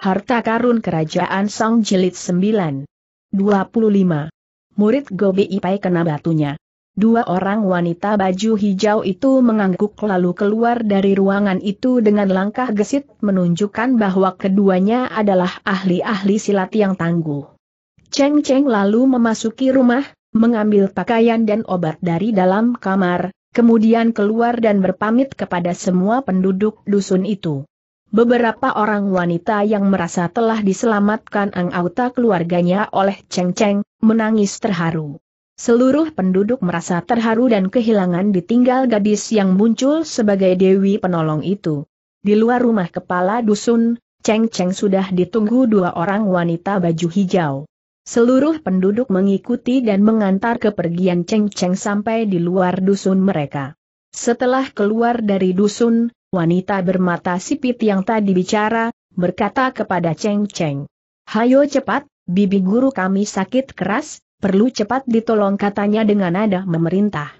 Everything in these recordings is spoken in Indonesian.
Harta Karun Kerajaan Song Jilid 9. 25. Murid Gobi Ipai kena batunya. Dua orang wanita baju hijau itu mengangguk lalu keluar dari ruangan itu dengan langkah gesit menunjukkan bahwa keduanya adalah ahli-ahli silat yang tangguh. Cheng Cheng lalu memasuki rumah, mengambil pakaian dan obat dari dalam kamar, kemudian keluar dan berpamit kepada semua penduduk dusun itu. Beberapa orang wanita yang merasa telah diselamatkan anggota keluarganya oleh Cheng Cheng, menangis terharu. Seluruh penduduk merasa terharu dan kehilangan ditinggal gadis yang muncul sebagai Dewi Penolong itu. Di luar rumah kepala dusun, Cheng Cheng sudah ditunggu dua orang wanita baju hijau. Seluruh penduduk mengikuti dan mengantar kepergian Cheng Cheng sampai di luar dusun mereka. Setelah keluar dari dusun, wanita bermata sipit yang tadi bicara, berkata kepada Cheng Cheng. Hayo cepat, bibi guru kami sakit keras, perlu cepat ditolong katanya dengan nada memerintah.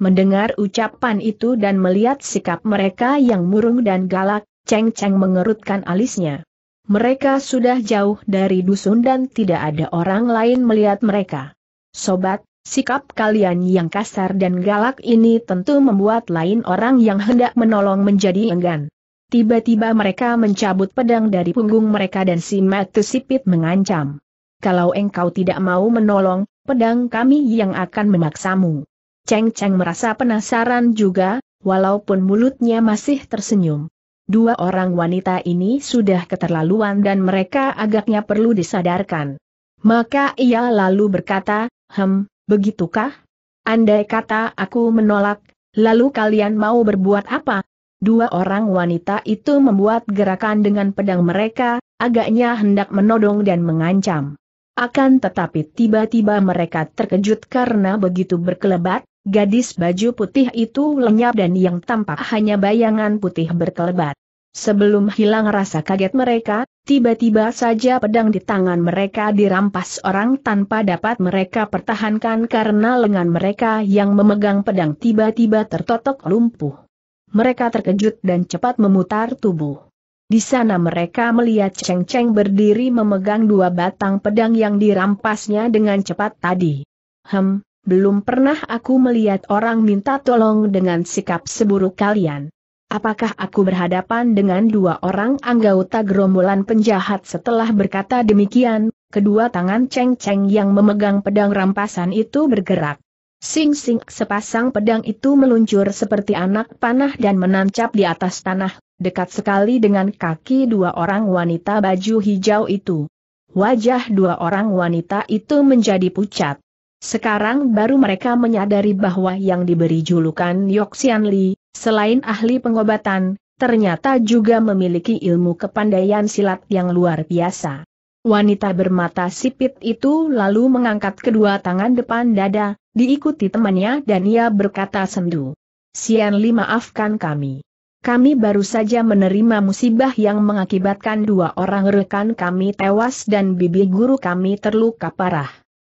Mendengar ucapan itu dan melihat sikap mereka yang murung dan galak, Cheng Cheng mengerutkan alisnya. Mereka sudah jauh dari dusun dan tidak ada orang lain melihat mereka. Sobat, Sikap kalian yang kasar dan galak ini tentu membuat lain orang yang hendak menolong menjadi enggan. Tiba-tiba mereka mencabut pedang dari punggung mereka dan si Matu Sipit mengancam. Kalau engkau tidak mau menolong, pedang kami yang akan memaksamu. Cheng Cheng merasa penasaran juga, walaupun mulutnya masih tersenyum. Dua orang wanita ini sudah keterlaluan dan mereka agaknya perlu disadarkan. Maka ia lalu berkata, Hem, Begitukah? Andai kata aku menolak, lalu kalian mau berbuat apa? Dua orang wanita itu membuat gerakan dengan pedang mereka, agaknya hendak menodong dan mengancam. Akan tetapi tiba-tiba mereka terkejut karena begitu berkelebat, gadis baju putih itu lenyap dan yang tampak hanya bayangan putih berkelebat. Sebelum hilang rasa kaget mereka, tiba-tiba saja pedang di tangan mereka dirampas orang tanpa dapat mereka pertahankan karena lengan mereka yang memegang pedang tiba-tiba tertotok lumpuh. Mereka terkejut dan cepat memutar tubuh. Di sana mereka melihat Cheng Cheng berdiri memegang dua batang pedang yang dirampasnya dengan cepat tadi. Hem, belum pernah aku melihat orang minta tolong dengan sikap seburuk kalian apakah aku berhadapan dengan dua orang anggota gerombolan penjahat setelah berkata demikian, kedua tangan ceng-ceng yang memegang pedang rampasan itu bergerak. Sing-sing sepasang pedang itu meluncur seperti anak panah dan menancap di atas tanah, dekat sekali dengan kaki dua orang wanita baju hijau itu. Wajah dua orang wanita itu menjadi pucat. Sekarang baru mereka menyadari bahwa yang diberi julukan Yoxian Li, Selain ahli pengobatan, ternyata juga memiliki ilmu kepandaian silat yang luar biasa. Wanita bermata sipit itu lalu mengangkat kedua tangan depan dada, diikuti temannya dan ia berkata sendu. Sian maafkan kami. Kami baru saja menerima musibah yang mengakibatkan dua orang rekan kami tewas dan bibi guru kami terluka parah.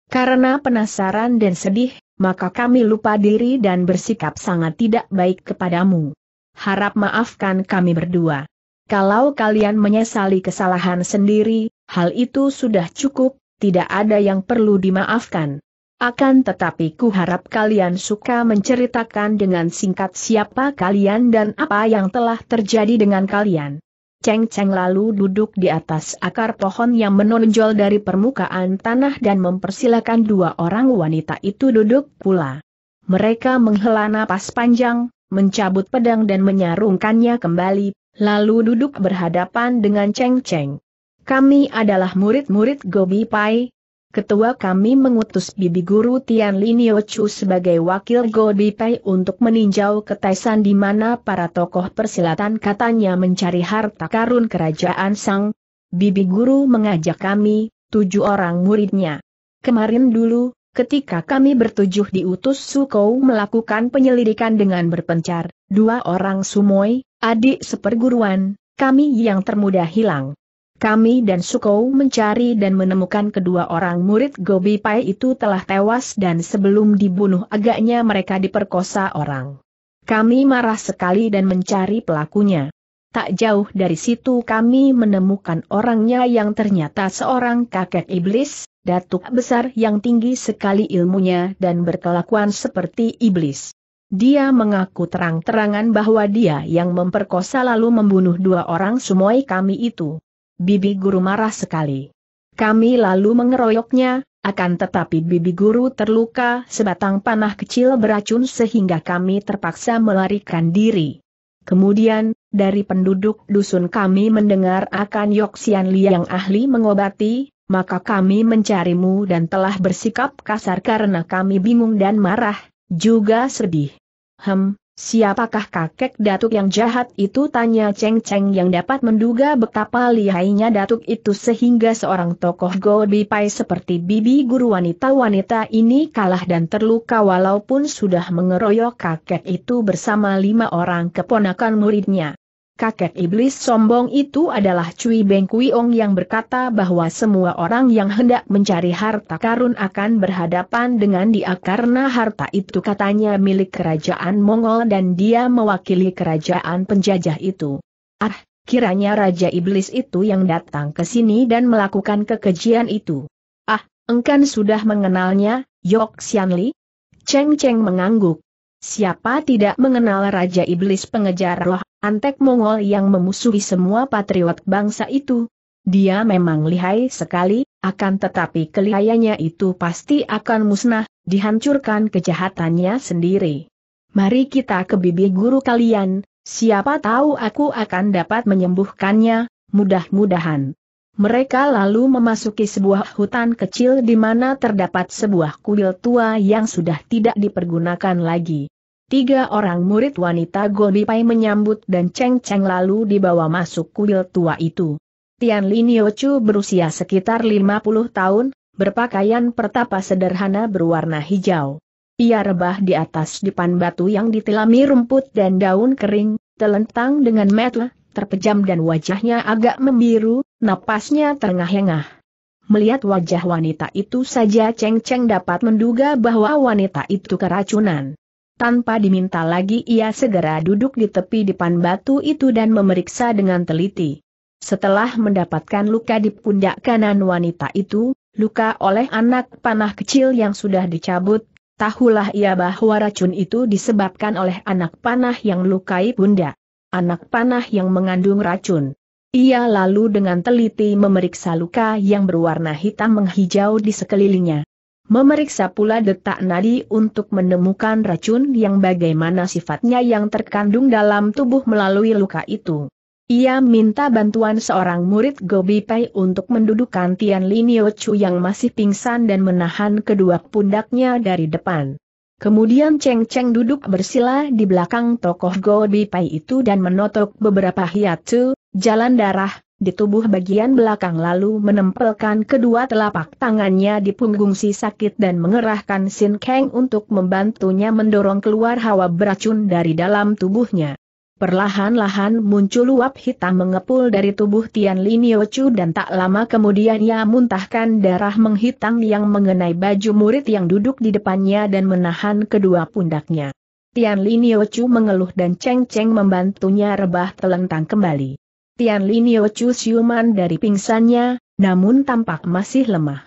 Karena penasaran dan sedih, maka kami lupa diri dan bersikap sangat tidak baik kepadamu. Harap maafkan kami berdua. Kalau kalian menyesali kesalahan sendiri, hal itu sudah cukup, tidak ada yang perlu dimaafkan. Akan tetapi ku harap kalian suka menceritakan dengan singkat siapa kalian dan apa yang telah terjadi dengan kalian. Cheng Cheng lalu duduk di atas akar pohon yang menonjol dari permukaan tanah dan mempersilahkan dua orang wanita itu duduk pula. Mereka menghela napas panjang, mencabut pedang dan menyarungkannya kembali, lalu duduk berhadapan dengan Cheng Cheng. Kami adalah murid-murid Gobi Pai, ketua kami mengutus bibi guru Tian Linio Chu sebagai wakil Godi Pei untuk meninjau ke Taisan di mana para tokoh persilatan katanya mencari harta karun kerajaan Sang. Bibi guru mengajak kami, tujuh orang muridnya. Kemarin dulu, ketika kami bertujuh diutus Sukou melakukan penyelidikan dengan berpencar, dua orang sumoi, adik seperguruan, kami yang termuda hilang. Kami dan Sukou mencari dan menemukan kedua orang murid Gobi Pai itu telah tewas dan sebelum dibunuh agaknya mereka diperkosa orang. Kami marah sekali dan mencari pelakunya. Tak jauh dari situ kami menemukan orangnya yang ternyata seorang kakek iblis, datuk besar yang tinggi sekali ilmunya dan berkelakuan seperti iblis. Dia mengaku terang-terangan bahwa dia yang memperkosa lalu membunuh dua orang sumoi kami itu. Bibi Guru marah sekali. Kami lalu mengeroyoknya, akan tetapi bibi guru terluka sebatang panah kecil beracun sehingga kami terpaksa melarikan diri. Kemudian, dari penduduk dusun kami mendengar akan Yoksian Li yang ahli mengobati, maka kami mencarimu dan telah bersikap kasar karena kami bingung dan marah, juga sedih. Hem, Siapakah kakek datuk yang jahat itu tanya Cheng Cheng yang dapat menduga betapa lihainya datuk itu sehingga seorang tokoh Gobi Pai seperti bibi guru wanita-wanita ini kalah dan terluka walaupun sudah mengeroyok kakek itu bersama lima orang keponakan muridnya kakek iblis sombong itu adalah Cui Beng Kuiong yang berkata bahwa semua orang yang hendak mencari harta karun akan berhadapan dengan dia karena harta itu katanya milik kerajaan Mongol dan dia mewakili kerajaan penjajah itu. Ah, kiranya Raja Iblis itu yang datang ke sini dan melakukan kekejian itu. Ah, engkan sudah mengenalnya, Yok Xianli? Cheng Cheng mengangguk. Siapa tidak mengenal Raja Iblis pengejar roh Antek Mongol yang memusuhi semua patriot bangsa itu. Dia memang lihai sekali, akan tetapi kelihayanya itu pasti akan musnah, dihancurkan kejahatannya sendiri. Mari kita ke bibi guru kalian, siapa tahu aku akan dapat menyembuhkannya, mudah-mudahan. Mereka lalu memasuki sebuah hutan kecil di mana terdapat sebuah kuil tua yang sudah tidak dipergunakan lagi. Tiga orang murid wanita Gobipai menyambut dan ceng-ceng lalu dibawa masuk kuil tua itu. Tian Liniochu berusia sekitar 50 tahun, berpakaian pertapa sederhana berwarna hijau. Ia rebah di atas dipan batu yang ditelami rumput dan daun kering, telentang dengan metel, terpejam dan wajahnya agak membiru, napasnya terengah-engah. Melihat wajah wanita itu saja ceng-ceng dapat menduga bahwa wanita itu keracunan. Tanpa diminta lagi ia segera duduk di tepi depan batu itu dan memeriksa dengan teliti. Setelah mendapatkan luka di pundak kanan wanita itu, luka oleh anak panah kecil yang sudah dicabut, tahulah ia bahwa racun itu disebabkan oleh anak panah yang lukai pundak. Anak panah yang mengandung racun. Ia lalu dengan teliti memeriksa luka yang berwarna hitam menghijau di sekelilingnya memeriksa pula detak nadi untuk menemukan racun yang bagaimana sifatnya yang terkandung dalam tubuh melalui luka itu. Ia minta bantuan seorang murid Gobi Pai untuk mendudukan Tian Linio Chu yang masih pingsan dan menahan kedua pundaknya dari depan. Kemudian Cheng Cheng duduk bersila di belakang tokoh Gobi Pai itu dan menotok beberapa hiatu, jalan darah, di tubuh bagian belakang lalu menempelkan kedua telapak tangannya di punggung si sakit dan mengerahkan Sin Kang untuk membantunya mendorong keluar hawa beracun dari dalam tubuhnya. Perlahan-lahan muncul uap hitam mengepul dari tubuh Tian Linio Chu dan tak lama kemudian ia muntahkan darah menghitam yang mengenai baju murid yang duduk di depannya dan menahan kedua pundaknya. Tian Linio Chu mengeluh dan Cheng Cheng membantunya rebah telentang kembali. Tian Linio Chu siuman dari pingsannya, namun tampak masih lemah.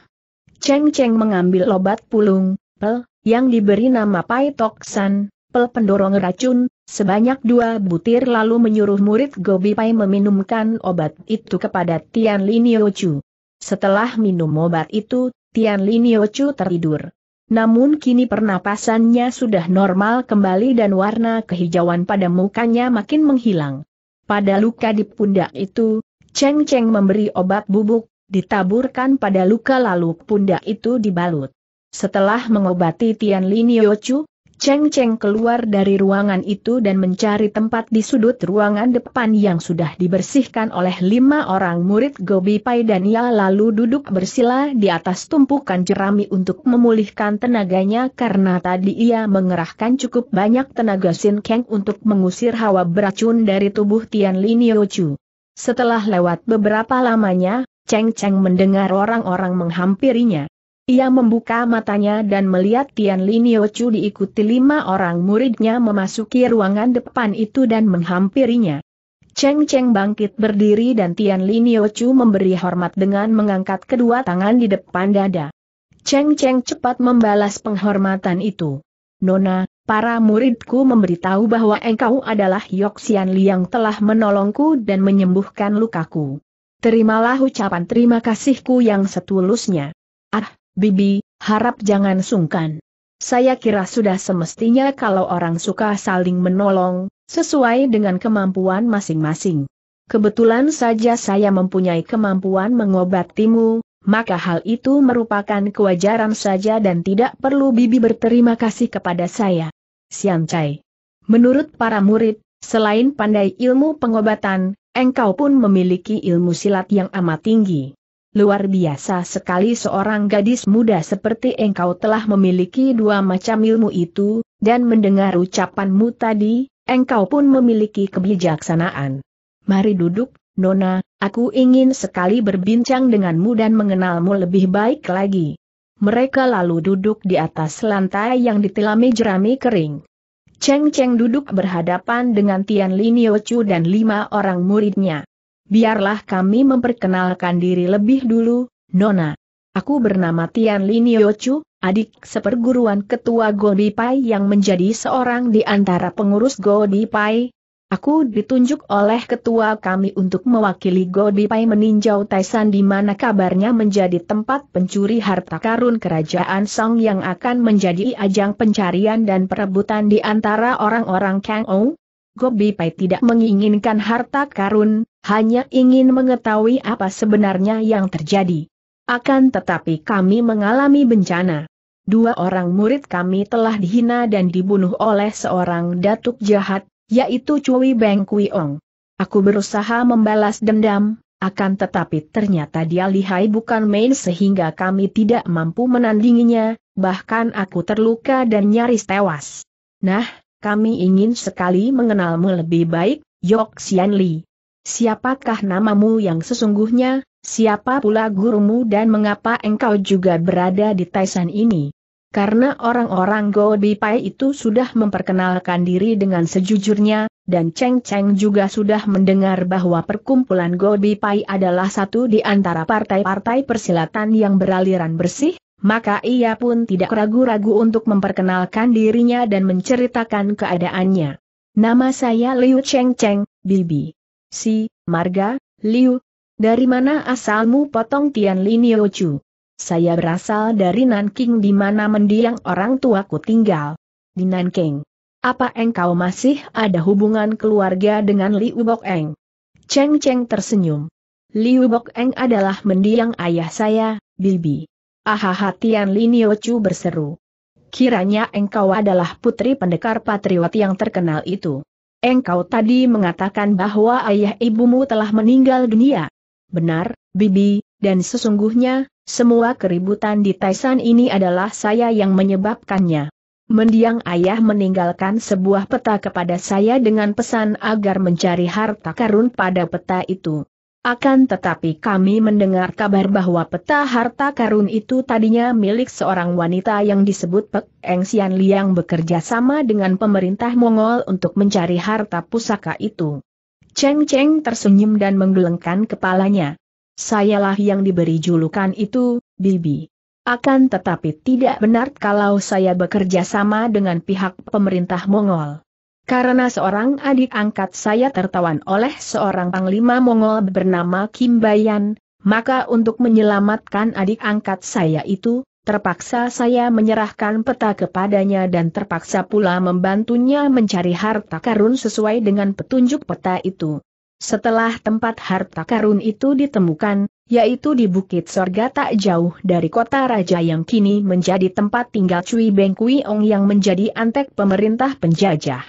Cheng Cheng mengambil obat pulung, pel, yang diberi nama Pai Tok San, pel pendorong racun, sebanyak dua butir lalu menyuruh murid Gobi Pai meminumkan obat itu kepada Tian Linio Chu. Setelah minum obat itu, Tian Linio Chu tertidur. Namun kini pernapasannya sudah normal kembali dan warna kehijauan pada mukanya makin menghilang. Pada luka di pundak itu, Cheng Cheng memberi obat bubuk, ditaburkan pada luka lalu pundak itu dibalut. Setelah mengobati Tian Lin Yochu, Cheng Cheng keluar dari ruangan itu dan mencari tempat di sudut ruangan depan yang sudah dibersihkan oleh lima orang murid Gobi Pai dan ia lalu duduk bersila di atas tumpukan jerami untuk memulihkan tenaganya karena tadi ia mengerahkan cukup banyak tenaga Sin Kang untuk mengusir hawa beracun dari tubuh Tian Linio Chu. Setelah lewat beberapa lamanya, Cheng Cheng mendengar orang-orang menghampirinya. Ia membuka matanya dan melihat Tian Linio Chu diikuti lima orang muridnya memasuki ruangan depan itu dan menghampirinya. Cheng Cheng bangkit berdiri dan Tian Linio Chu memberi hormat dengan mengangkat kedua tangan di depan dada. Cheng Cheng cepat membalas penghormatan itu. Nona, para muridku memberitahu bahwa engkau adalah Yoksian Li yang telah menolongku dan menyembuhkan lukaku. Terimalah ucapan terima kasihku yang setulusnya. Bibi, harap jangan sungkan. Saya kira sudah semestinya kalau orang suka saling menolong, sesuai dengan kemampuan masing-masing. Kebetulan saja saya mempunyai kemampuan mengobatimu, maka hal itu merupakan kewajaran saja dan tidak perlu Bibi berterima kasih kepada saya. Sian Chai. Menurut para murid, selain pandai ilmu pengobatan, engkau pun memiliki ilmu silat yang amat tinggi luar biasa sekali seorang gadis muda seperti engkau telah memiliki dua macam ilmu itu, dan mendengar ucapanmu tadi, engkau pun memiliki kebijaksanaan. Mari duduk, Nona, aku ingin sekali berbincang denganmu dan mengenalmu lebih baik lagi. Mereka lalu duduk di atas lantai yang ditilami jerami kering. Cheng Cheng duduk berhadapan dengan Tian Lin Chu dan lima orang muridnya biarlah kami memperkenalkan diri lebih dulu, Nona. Aku bernama Tian Lin Yochu, adik seperguruan ketua Pai yang menjadi seorang di antara pengurus Pai. Aku ditunjuk oleh ketua kami untuk mewakili Pai meninjau Taisan di mana kabarnya menjadi tempat pencuri harta karun kerajaan Song yang akan menjadi ajang pencarian dan perebutan di antara orang-orang Kang Ou, Gobi Pai tidak menginginkan harta karun, hanya ingin mengetahui apa sebenarnya yang terjadi. Akan tetapi kami mengalami bencana. Dua orang murid kami telah dihina dan dibunuh oleh seorang datuk jahat, yaitu Cui Beng Kui Ong. Aku berusaha membalas dendam, akan tetapi ternyata dia lihai bukan main sehingga kami tidak mampu menandinginya, bahkan aku terluka dan nyaris tewas. Nah, kami ingin sekali mengenalmu lebih baik, Yok Xian Li. Siapakah namamu yang sesungguhnya, siapa pula gurumu dan mengapa engkau juga berada di Taisan ini? Karena orang-orang Go Bipai itu sudah memperkenalkan diri dengan sejujurnya, dan Cheng Cheng juga sudah mendengar bahwa perkumpulan Go Bipai adalah satu di antara partai-partai persilatan yang beraliran bersih, maka ia pun tidak ragu-ragu untuk memperkenalkan dirinya dan menceritakan keadaannya. Nama saya Liu Cheng Cheng, Bibi. Si, Marga, Liu. Dari mana asalmu potong Tian Linio Chu? Saya berasal dari Nanking di mana mendiang orang tuaku tinggal. Di Nanking. Apa engkau masih ada hubungan keluarga dengan Liu Bok Eng? Cheng Cheng tersenyum. Liu Bok Eng adalah mendiang ayah saya, Bibi. Ahaha Tian Liniochu berseru. Kiranya engkau adalah putri pendekar patriot yang terkenal itu. Engkau tadi mengatakan bahwa ayah ibumu telah meninggal dunia. Benar, Bibi, dan sesungguhnya, semua keributan di Taisan ini adalah saya yang menyebabkannya. Mendiang ayah meninggalkan sebuah peta kepada saya dengan pesan agar mencari harta karun pada peta itu. Akan tetapi kami mendengar kabar bahwa peta harta karun itu tadinya milik seorang wanita yang disebut Pek Eng Sian Liang bekerja sama dengan pemerintah Mongol untuk mencari harta pusaka itu. Cheng Cheng tersenyum dan menggelengkan kepalanya. Sayalah yang diberi julukan itu, Bibi. Akan tetapi tidak benar kalau saya bekerja sama dengan pihak pemerintah Mongol. Karena seorang adik angkat saya tertawan oleh seorang panglima Mongol bernama Kim Bayan, maka untuk menyelamatkan adik angkat saya itu, terpaksa saya menyerahkan peta kepadanya dan terpaksa pula membantunya mencari harta karun sesuai dengan petunjuk peta itu. Setelah tempat harta karun itu ditemukan, yaitu di Bukit Sorga tak jauh dari kota raja yang kini menjadi tempat tinggal Cui Beng Kui Ong yang menjadi antek pemerintah penjajah.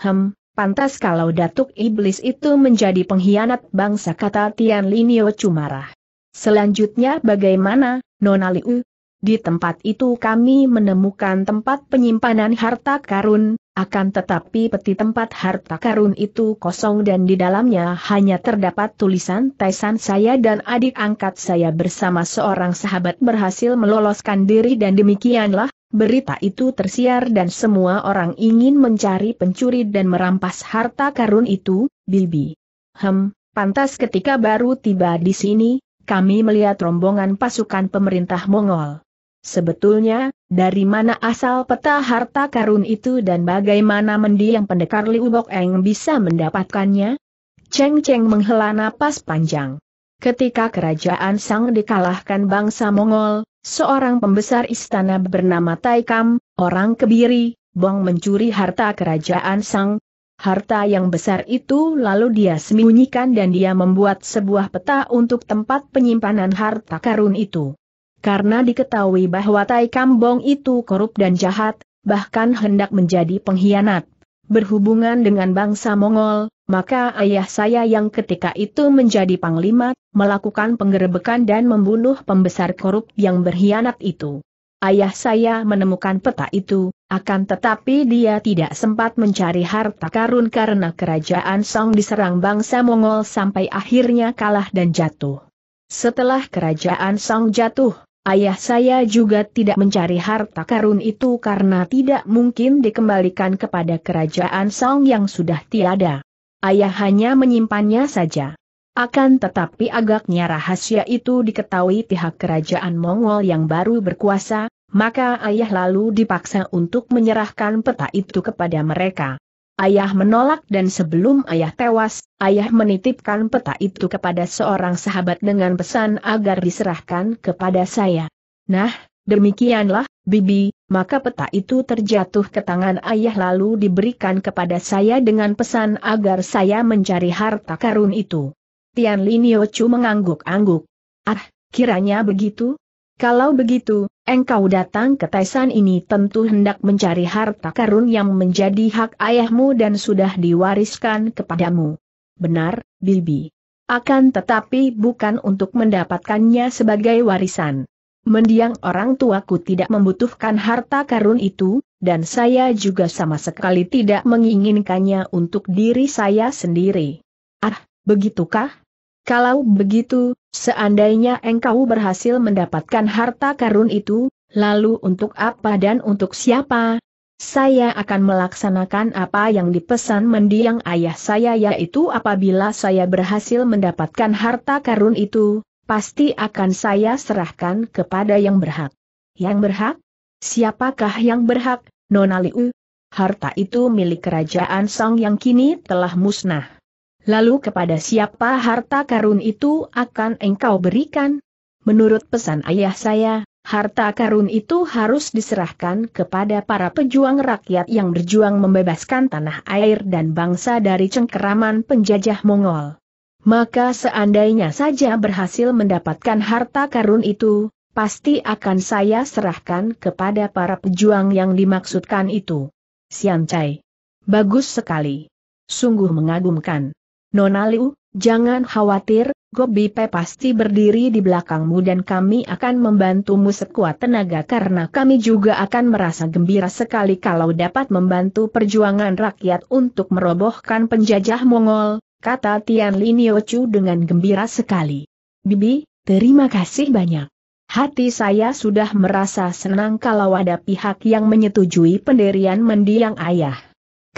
Hem, pantas kalau Datuk Iblis itu menjadi pengkhianat bangsa kata Tian Linio Cumarah. Selanjutnya bagaimana, Nona Liu? Di tempat itu kami menemukan tempat penyimpanan harta karun, akan tetapi peti tempat harta karun itu kosong dan di dalamnya hanya terdapat tulisan Taisan saya dan adik angkat saya bersama seorang sahabat berhasil meloloskan diri dan demikianlah, Berita itu tersiar dan semua orang ingin mencari pencuri dan merampas harta karun itu, Bibi. Hem, pantas ketika baru tiba di sini, kami melihat rombongan pasukan pemerintah Mongol. Sebetulnya, dari mana asal peta harta karun itu dan bagaimana mendiang pendekar Liu Bok Eng bisa mendapatkannya? Cheng Cheng menghela napas panjang. Ketika kerajaan Sang dikalahkan bangsa Mongol, seorang pembesar istana bernama Taikam, orang kebiri, Bong mencuri harta kerajaan Sang. Harta yang besar itu lalu dia sembunyikan dan dia membuat sebuah peta untuk tempat penyimpanan harta karun itu. Karena diketahui bahwa Taikam Bong itu korup dan jahat, bahkan hendak menjadi pengkhianat berhubungan dengan bangsa Mongol, maka ayah saya yang ketika itu menjadi panglima, melakukan penggerebekan dan membunuh pembesar korup yang berkhianat itu. Ayah saya menemukan peta itu, akan tetapi dia tidak sempat mencari harta karun karena kerajaan Song diserang bangsa Mongol sampai akhirnya kalah dan jatuh. Setelah kerajaan Song jatuh, Ayah saya juga tidak mencari harta karun itu karena tidak mungkin dikembalikan kepada kerajaan Song yang sudah tiada. Ayah hanya menyimpannya saja. Akan tetapi agaknya rahasia itu diketahui pihak kerajaan Mongol yang baru berkuasa, maka ayah lalu dipaksa untuk menyerahkan peta itu kepada mereka. Ayah menolak dan sebelum ayah tewas, ayah menitipkan peta itu kepada seorang sahabat dengan pesan agar diserahkan kepada saya. Nah, demikianlah, Bibi, maka peta itu terjatuh ke tangan ayah lalu diberikan kepada saya dengan pesan agar saya mencari harta karun itu. Tian Lin Yochu mengangguk-angguk. Ah, kiranya begitu, kalau begitu, engkau datang ke Taisan ini tentu hendak mencari harta karun yang menjadi hak ayahmu dan sudah diwariskan kepadamu. Benar, Bibi. Akan tetapi bukan untuk mendapatkannya sebagai warisan. Mendiang orang tuaku tidak membutuhkan harta karun itu, dan saya juga sama sekali tidak menginginkannya untuk diri saya sendiri. Ah, begitukah? Kalau begitu, seandainya engkau berhasil mendapatkan harta karun itu, lalu untuk apa dan untuk siapa? Saya akan melaksanakan apa yang dipesan mendiang ayah saya yaitu apabila saya berhasil mendapatkan harta karun itu, pasti akan saya serahkan kepada yang berhak. Yang berhak? Siapakah yang berhak, Nona Liu? Harta itu milik kerajaan Song yang kini telah musnah. Lalu kepada siapa harta karun itu akan engkau berikan? Menurut pesan ayah saya, harta karun itu harus diserahkan kepada para pejuang rakyat yang berjuang membebaskan tanah air dan bangsa dari cengkeraman penjajah Mongol. Maka seandainya saja berhasil mendapatkan harta karun itu, pasti akan saya serahkan kepada para pejuang yang dimaksudkan itu. Siancai. Bagus sekali. Sungguh mengagumkan. Nona Liu, jangan khawatir, Gobi Pe pasti berdiri di belakangmu dan kami akan membantumu sekuat tenaga karena kami juga akan merasa gembira sekali kalau dapat membantu perjuangan rakyat untuk merobohkan penjajah Mongol, kata Tian Linio Chu dengan gembira sekali. Bibi, terima kasih banyak. Hati saya sudah merasa senang kalau ada pihak yang menyetujui pendirian mendiang ayah.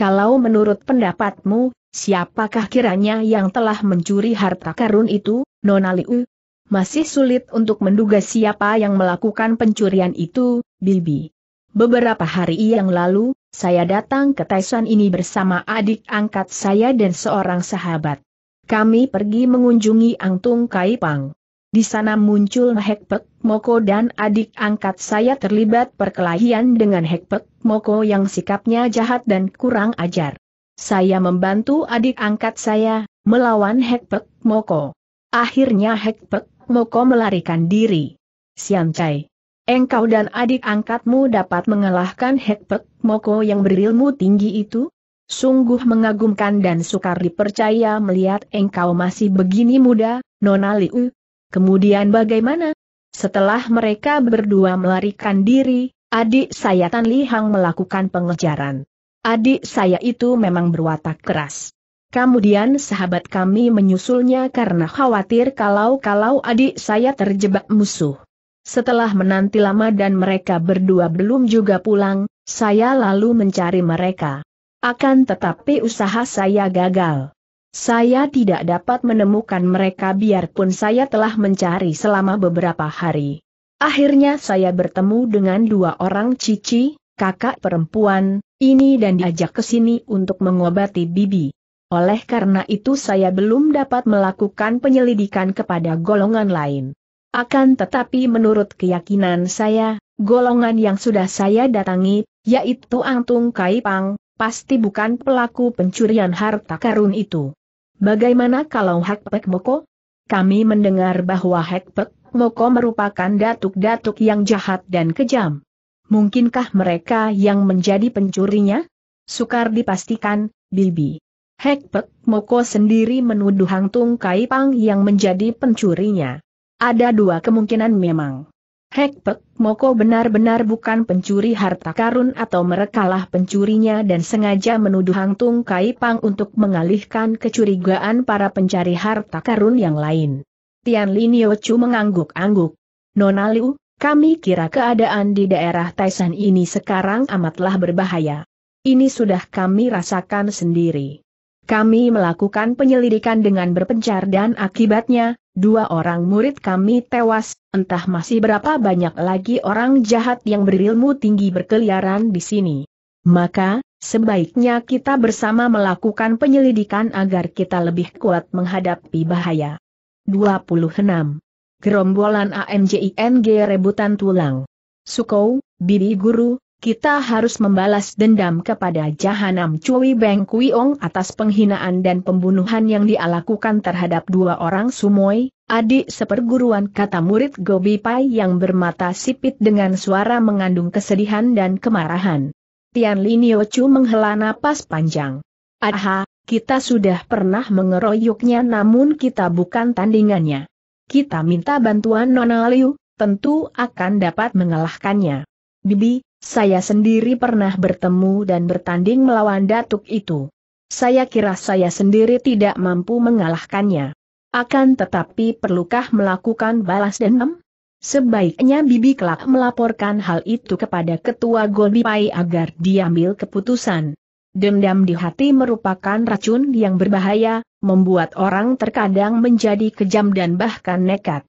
Kalau menurut pendapatmu, Siapakah kiranya yang telah mencuri harta karun itu, Nona Liu? Masih sulit untuk menduga siapa yang melakukan pencurian itu, Bibi. Beberapa hari yang lalu, saya datang ke Taisan ini bersama adik angkat saya dan seorang sahabat. Kami pergi mengunjungi Angtung Pang. Di sana muncul Hekpek Moko dan adik angkat saya terlibat perkelahian dengan Hekpek Moko yang sikapnya jahat dan kurang ajar. Saya membantu adik angkat saya, melawan Hekpek Moko. Akhirnya Hekpek Moko melarikan diri. Sian Chai. Engkau dan adik angkatmu dapat mengalahkan Hekpek Moko yang berilmu tinggi itu? Sungguh mengagumkan dan sukar dipercaya melihat engkau masih begini muda, Nona Liu. Kemudian bagaimana? Setelah mereka berdua melarikan diri, adik saya Tan Li Hang melakukan pengejaran. Adik saya itu memang berwatak keras. Kemudian sahabat kami menyusulnya karena khawatir kalau-kalau adik saya terjebak musuh. Setelah menanti lama dan mereka berdua belum juga pulang, saya lalu mencari mereka. Akan tetapi usaha saya gagal. Saya tidak dapat menemukan mereka biarpun saya telah mencari selama beberapa hari. Akhirnya saya bertemu dengan dua orang cici, kakak perempuan, ini dan diajak ke sini untuk mengobati bibi. Oleh karena itu saya belum dapat melakukan penyelidikan kepada golongan lain. Akan tetapi menurut keyakinan saya, golongan yang sudah saya datangi, yaitu Angtung Kaipang, pasti bukan pelaku pencurian harta karun itu. Bagaimana kalau Hak Hekpek Moko? Kami mendengar bahwa Hak Hekpek Moko merupakan datuk-datuk yang jahat dan kejam. Mungkinkah mereka yang menjadi pencurinya? Sukar dipastikan, Bibi. Hekpek Moko sendiri menuduh Hang Tung Kai Pang yang menjadi pencurinya. Ada dua kemungkinan memang. Hekpek Moko benar-benar bukan pencuri harta karun atau merekalah pencurinya dan sengaja menuduh Hang Tung Kai Pang untuk mengalihkan kecurigaan para pencari harta karun yang lain. Tian Lin Chu mengangguk-angguk. Nona Liu, kami kira keadaan di daerah Taisan ini sekarang amatlah berbahaya. Ini sudah kami rasakan sendiri. Kami melakukan penyelidikan dengan berpencar dan akibatnya, dua orang murid kami tewas, entah masih berapa banyak lagi orang jahat yang berilmu tinggi berkeliaran di sini. Maka, sebaiknya kita bersama melakukan penyelidikan agar kita lebih kuat menghadapi bahaya. 26 gerombolan AMJING rebutan tulang. Suko, Bibi Guru, kita harus membalas dendam kepada Jahanam Cui Beng Ong atas penghinaan dan pembunuhan yang dia terhadap dua orang sumoi, adik seperguruan kata murid Gobi Pai yang bermata sipit dengan suara mengandung kesedihan dan kemarahan. Tian Linio Chu menghela napas panjang. Aha, kita sudah pernah mengeroyoknya namun kita bukan tandingannya kita minta bantuan Nona Liu, tentu akan dapat mengalahkannya. Bibi, saya sendiri pernah bertemu dan bertanding melawan datuk itu. Saya kira saya sendiri tidak mampu mengalahkannya. Akan tetapi perlukah melakukan balas dendam? Sebaiknya Bibi kelak melaporkan hal itu kepada Ketua Golbipai agar diambil keputusan. Dendam di hati merupakan racun yang berbahaya, membuat orang terkadang menjadi kejam dan bahkan nekat.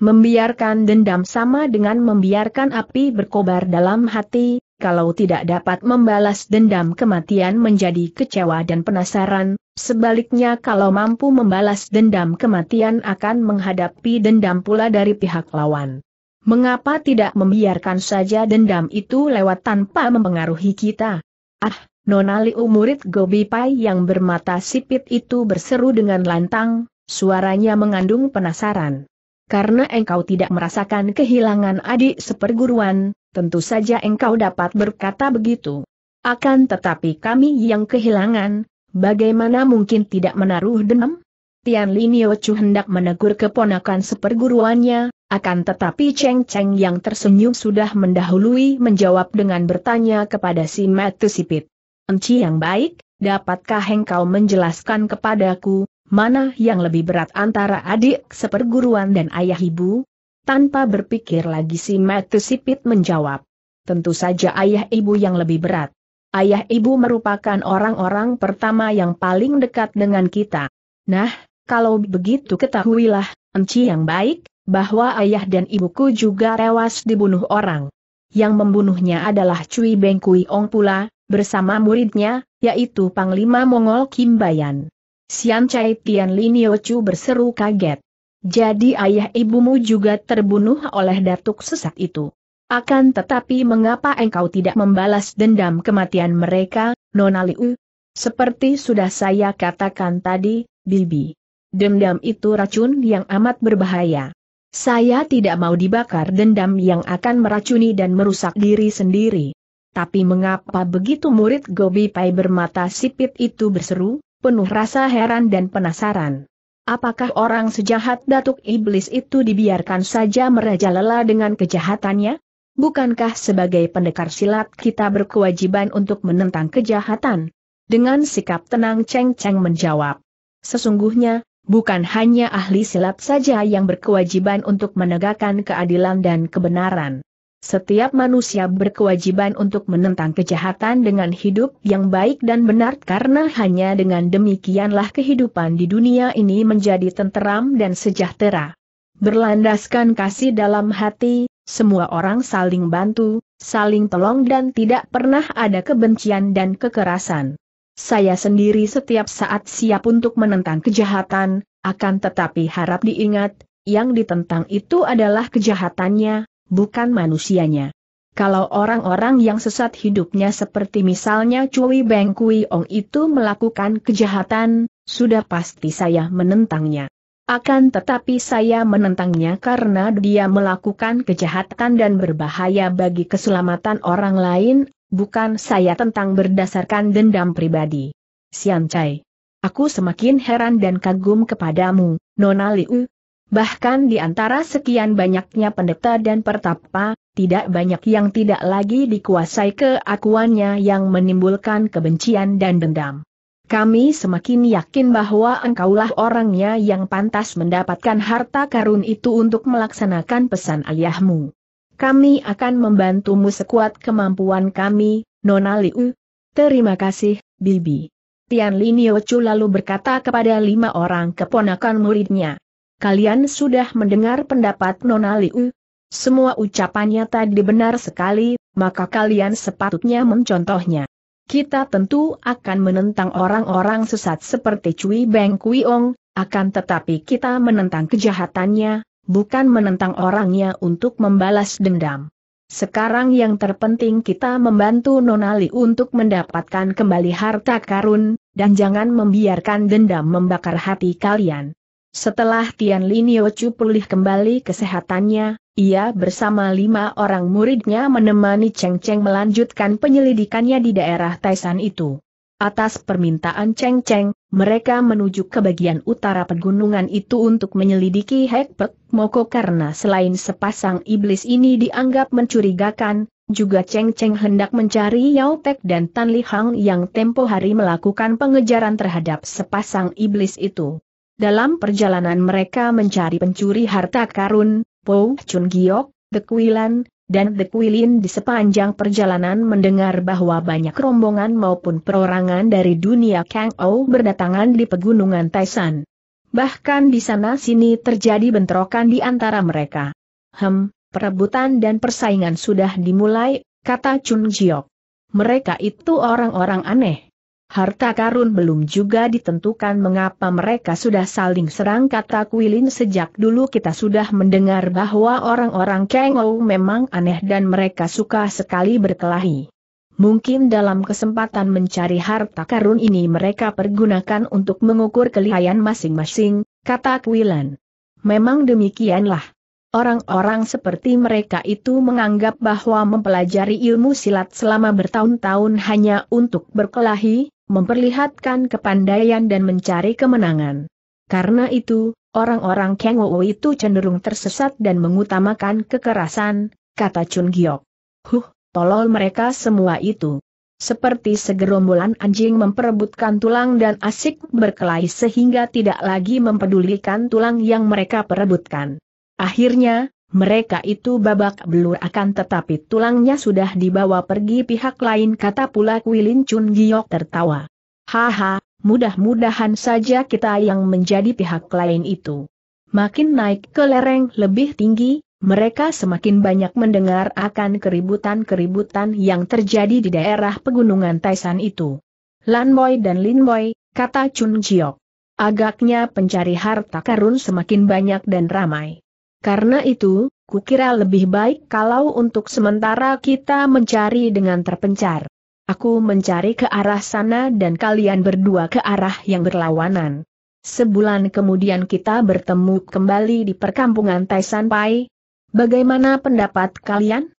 Membiarkan dendam sama dengan membiarkan api berkobar dalam hati, kalau tidak dapat membalas dendam kematian menjadi kecewa dan penasaran, sebaliknya kalau mampu membalas dendam kematian akan menghadapi dendam pula dari pihak lawan. Mengapa tidak membiarkan saja dendam itu lewat tanpa mempengaruhi kita? Ah, Nona Liu murid Gobi Pai yang bermata sipit itu berseru dengan lantang, suaranya mengandung penasaran. Karena engkau tidak merasakan kehilangan adik seperguruan, tentu saja engkau dapat berkata begitu. Akan tetapi kami yang kehilangan, bagaimana mungkin tidak menaruh dendam? Tian Linio Chu hendak menegur keponakan seperguruannya, akan tetapi Cheng Cheng yang tersenyum sudah mendahului menjawab dengan bertanya kepada si Matu Sipit. Enci yang baik, dapatkah engkau menjelaskan kepadaku, mana yang lebih berat antara adik seperguruan dan ayah ibu? Tanpa berpikir lagi si Matu Sipit menjawab. Tentu saja ayah ibu yang lebih berat. Ayah ibu merupakan orang-orang pertama yang paling dekat dengan kita. Nah, kalau begitu ketahuilah, enci yang baik, bahwa ayah dan ibuku juga rewas dibunuh orang. Yang membunuhnya adalah Cui Beng Kui Ong pula, bersama muridnya, yaitu Panglima Mongol Kimbayan. Sian Chai Tian Linio Chu berseru kaget. Jadi ayah ibumu juga terbunuh oleh datuk sesat itu. Akan tetapi mengapa engkau tidak membalas dendam kematian mereka, Nona Liu? Seperti sudah saya katakan tadi, Bibi. Dendam itu racun yang amat berbahaya. Saya tidak mau dibakar dendam yang akan meracuni dan merusak diri sendiri. Tapi mengapa begitu murid Gobi Pai bermata sipit itu berseru, penuh rasa heran dan penasaran? Apakah orang sejahat Datuk Iblis itu dibiarkan saja merajalela dengan kejahatannya? Bukankah sebagai pendekar silat kita berkewajiban untuk menentang kejahatan? Dengan sikap tenang Cheng Cheng menjawab. Sesungguhnya, bukan hanya ahli silat saja yang berkewajiban untuk menegakkan keadilan dan kebenaran. Setiap manusia berkewajiban untuk menentang kejahatan dengan hidup yang baik dan benar karena hanya dengan demikianlah kehidupan di dunia ini menjadi tenteram dan sejahtera. Berlandaskan kasih dalam hati, semua orang saling bantu, saling tolong dan tidak pernah ada kebencian dan kekerasan. Saya sendiri setiap saat siap untuk menentang kejahatan, akan tetapi harap diingat, yang ditentang itu adalah kejahatannya, bukan manusianya. Kalau orang-orang yang sesat hidupnya seperti misalnya Cui Beng Kui Ong itu melakukan kejahatan, sudah pasti saya menentangnya. Akan tetapi saya menentangnya karena dia melakukan kejahatan dan berbahaya bagi keselamatan orang lain, bukan saya tentang berdasarkan dendam pribadi. Sian Chai. Aku semakin heran dan kagum kepadamu, Nona Liu, Bahkan di antara sekian banyaknya pendeta dan pertapa, tidak banyak yang tidak lagi dikuasai keakuannya yang menimbulkan kebencian dan dendam. Kami semakin yakin bahwa engkaulah orangnya yang pantas mendapatkan harta karun itu untuk melaksanakan pesan ayahmu. Kami akan membantumu sekuat kemampuan kami, Nona Liu. Terima kasih, Bibi. Tian Linio Chu lalu berkata kepada lima orang keponakan muridnya kalian sudah mendengar pendapat Nona Liu? Semua ucapannya tadi benar sekali, maka kalian sepatutnya mencontohnya. Kita tentu akan menentang orang-orang sesat seperti Cui Beng Ong, akan tetapi kita menentang kejahatannya, bukan menentang orangnya untuk membalas dendam. Sekarang yang terpenting kita membantu Nonali untuk mendapatkan kembali harta karun, dan jangan membiarkan dendam membakar hati kalian. Setelah Tian Linio Chu pulih kembali kesehatannya, ia bersama lima orang muridnya menemani Cheng Cheng melanjutkan penyelidikannya di daerah Taishan itu. Atas permintaan Cheng Cheng, mereka menuju ke bagian utara pegunungan itu untuk menyelidiki Hekpek Moko karena selain sepasang iblis ini dianggap mencurigakan, juga Cheng Cheng hendak mencari Yao Tek dan Tan Li Hang yang tempo hari melakukan pengejaran terhadap sepasang iblis itu. Dalam perjalanan mereka mencari pencuri harta karun, Po Chun Giok, The Kuilan, dan The Kuilin di sepanjang perjalanan mendengar bahwa banyak rombongan maupun perorangan dari dunia Kang Ou berdatangan di pegunungan Taisan. Bahkan di sana-sini terjadi bentrokan di antara mereka. Hem, perebutan dan persaingan sudah dimulai, kata Chun Giok. Mereka itu orang-orang aneh. Harta karun belum juga ditentukan mengapa mereka sudah saling serang kata Kuilin sejak dulu kita sudah mendengar bahwa orang-orang Kengou memang aneh dan mereka suka sekali berkelahi. Mungkin dalam kesempatan mencari harta karun ini mereka pergunakan untuk mengukur kelihayan masing-masing, kata Kuilan. Memang demikianlah. Orang-orang seperti mereka itu menganggap bahwa mempelajari ilmu silat selama bertahun-tahun hanya untuk berkelahi, memperlihatkan kepandaian dan mencari kemenangan. Karena itu, orang-orang Kengwo itu cenderung tersesat dan mengutamakan kekerasan, kata Chun Giok. Huh, tolol mereka semua itu. Seperti segerombolan anjing memperebutkan tulang dan asik berkelahi sehingga tidak lagi mempedulikan tulang yang mereka perebutkan. Akhirnya, mereka itu babak belur akan tetapi tulangnya sudah dibawa pergi pihak lain kata pula Kuilin Chun Giok tertawa. Haha, mudah-mudahan saja kita yang menjadi pihak lain itu. Makin naik ke lereng lebih tinggi, mereka semakin banyak mendengar akan keributan-keributan yang terjadi di daerah pegunungan Taisan itu. Lan Boy dan Lin Boy, kata Chun Giok. Agaknya pencari harta karun semakin banyak dan ramai. Karena itu, kukira lebih baik kalau untuk sementara kita mencari dengan terpencar. Aku mencari ke arah sana dan kalian berdua ke arah yang berlawanan. Sebulan kemudian kita bertemu kembali di perkampungan Taisan Pai. Bagaimana pendapat kalian?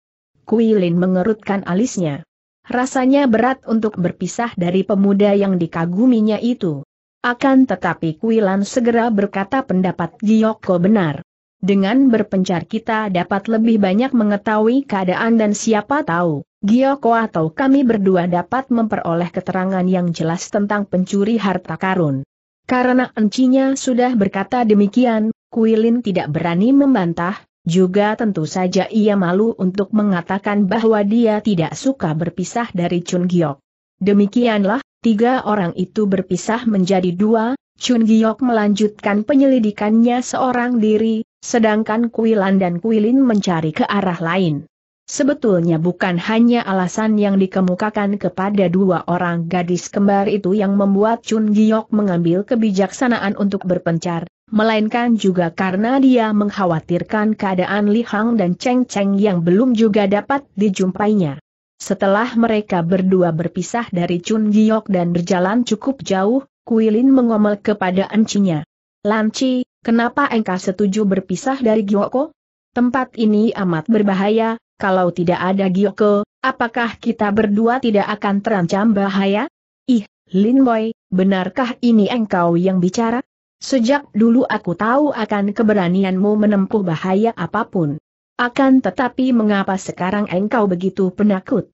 Kuilin mengerutkan alisnya. Rasanya berat untuk berpisah dari pemuda yang dikaguminya itu. Akan tetapi Kuilan segera berkata pendapat Giyoko benar. Dengan berpencar kita dapat lebih banyak mengetahui keadaan dan siapa tahu, Gioko atau kami berdua dapat memperoleh keterangan yang jelas tentang pencuri harta karun. Karena encinya sudah berkata demikian, Kuilin tidak berani membantah, juga tentu saja ia malu untuk mengatakan bahwa dia tidak suka berpisah dari Chun Giok. Demikianlah, tiga orang itu berpisah menjadi dua, Chun Giok melanjutkan penyelidikannya seorang diri, Sedangkan Kuilan dan Kuilin mencari ke arah lain. Sebetulnya bukan hanya alasan yang dikemukakan kepada dua orang gadis kembar itu yang membuat Chun Giok mengambil kebijaksanaan untuk berpencar, melainkan juga karena dia mengkhawatirkan keadaan Li Hang dan Cheng Cheng yang belum juga dapat dijumpainya. Setelah mereka berdua berpisah dari Chun Giok dan berjalan cukup jauh, Kuilin mengomel kepada Encinya. Lanci, Kenapa engkau setuju berpisah dari Gioko? Tempat ini amat berbahaya, kalau tidak ada Gyoko, apakah kita berdua tidak akan terancam bahaya? Ih, Lin Boy, benarkah ini engkau yang bicara? Sejak dulu aku tahu akan keberanianmu menempuh bahaya apapun. Akan tetapi mengapa sekarang engkau begitu penakut?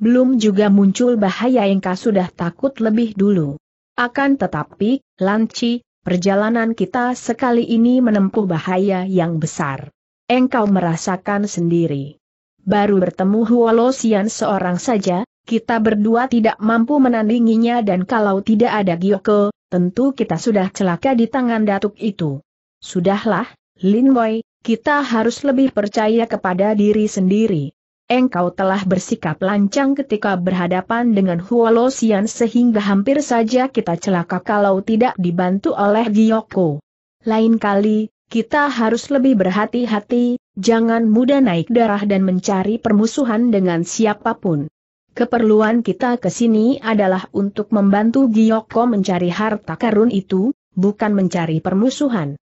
Belum juga muncul bahaya engkau sudah takut lebih dulu. Akan tetapi, Lanci, Perjalanan kita sekali ini menempuh bahaya yang besar. Engkau merasakan sendiri. Baru bertemu Huolosian seorang saja, kita berdua tidak mampu menandinginya dan kalau tidak ada Gyoko, tentu kita sudah celaka di tangan datuk itu. Sudahlah, Lin Boy, kita harus lebih percaya kepada diri sendiri engkau telah bersikap lancang ketika berhadapan dengan Huolosian sehingga hampir saja kita celaka kalau tidak dibantu oleh Giyoko. Lain kali, kita harus lebih berhati-hati, jangan mudah naik darah dan mencari permusuhan dengan siapapun. Keperluan kita ke sini adalah untuk membantu Giyoko mencari harta karun itu, bukan mencari permusuhan.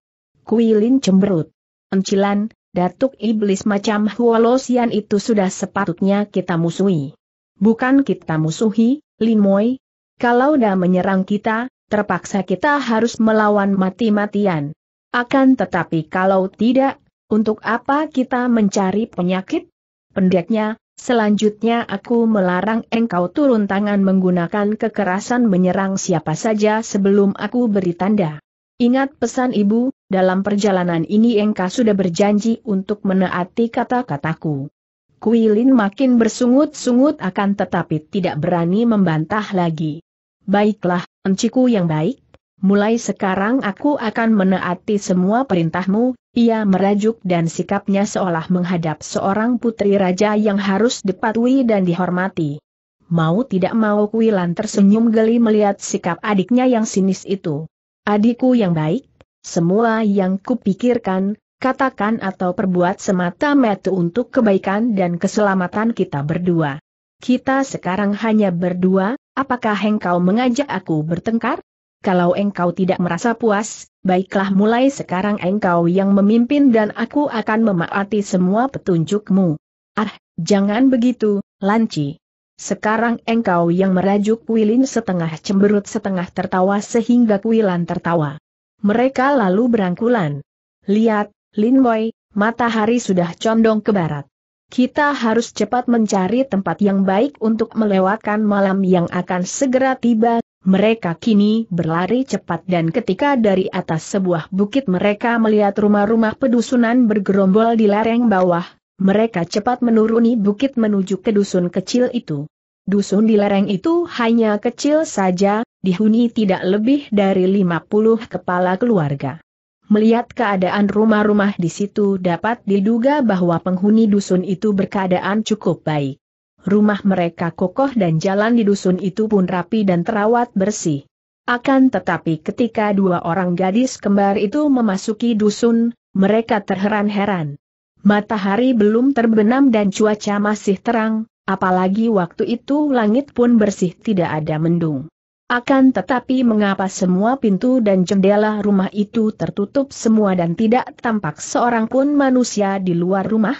Kuilin cemberut. Encilan, Datuk Iblis macam hualosian itu sudah sepatutnya kita musuhi. Bukan kita musuhi, Limoy. Kalau dah menyerang kita, terpaksa kita harus melawan mati-matian. Akan tetapi kalau tidak, untuk apa kita mencari penyakit? Pendeknya, Selanjutnya aku melarang engkau turun tangan menggunakan kekerasan menyerang siapa saja sebelum aku beri tanda. Ingat pesan ibu, dalam perjalanan ini engkau sudah berjanji untuk menaati kata-kataku. Kuilin makin bersungut-sungut akan tetapi tidak berani membantah lagi. Baiklah, enciku yang baik, mulai sekarang aku akan menaati semua perintahmu, ia merajuk dan sikapnya seolah menghadap seorang putri raja yang harus dipatuhi dan dihormati. Mau tidak mau Kuilan tersenyum geli melihat sikap adiknya yang sinis itu. Adikku yang baik, semua yang kupikirkan, katakan atau perbuat semata-mata untuk kebaikan dan keselamatan kita berdua. Kita sekarang hanya berdua, apakah engkau mengajak aku bertengkar? Kalau engkau tidak merasa puas, baiklah mulai sekarang engkau yang memimpin dan aku akan memaati semua petunjukmu. Ah, jangan begitu, Lanci. Sekarang engkau yang merajuk Kuilin setengah cemberut setengah tertawa sehingga Kuilan tertawa. Mereka lalu berangkulan. Lihat, Lin Linboy, matahari sudah condong ke barat. Kita harus cepat mencari tempat yang baik untuk melewatkan malam yang akan segera tiba. Mereka kini berlari cepat dan ketika dari atas sebuah bukit mereka melihat rumah-rumah pedusunan bergerombol di lereng bawah, mereka cepat menuruni bukit menuju ke dusun kecil itu. Dusun di lereng itu hanya kecil saja, dihuni tidak lebih dari 50 kepala keluarga. Melihat keadaan rumah-rumah di situ dapat diduga bahwa penghuni dusun itu berkeadaan cukup baik. Rumah mereka kokoh dan jalan di dusun itu pun rapi dan terawat bersih. Akan tetapi ketika dua orang gadis kembar itu memasuki dusun, mereka terheran-heran. Matahari belum terbenam dan cuaca masih terang, apalagi waktu itu langit pun bersih tidak ada mendung. Akan tetapi mengapa semua pintu dan jendela rumah itu tertutup semua dan tidak tampak seorang pun manusia di luar rumah?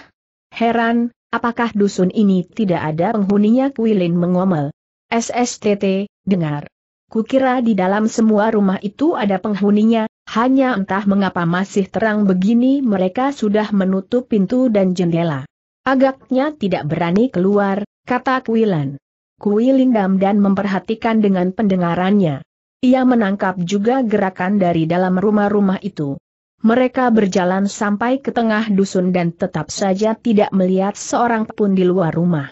Heran, apakah dusun ini tidak ada penghuninya Kuilin mengomel. SSTT, dengar. Kukira di dalam semua rumah itu ada penghuninya, hanya entah mengapa masih terang begini mereka sudah menutup pintu dan jendela. Agaknya tidak berani keluar, kata Kuilan. Kui Lingdam dan memperhatikan dengan pendengarannya. Ia menangkap juga gerakan dari dalam rumah-rumah itu. Mereka berjalan sampai ke tengah dusun dan tetap saja tidak melihat seorang pun di luar rumah.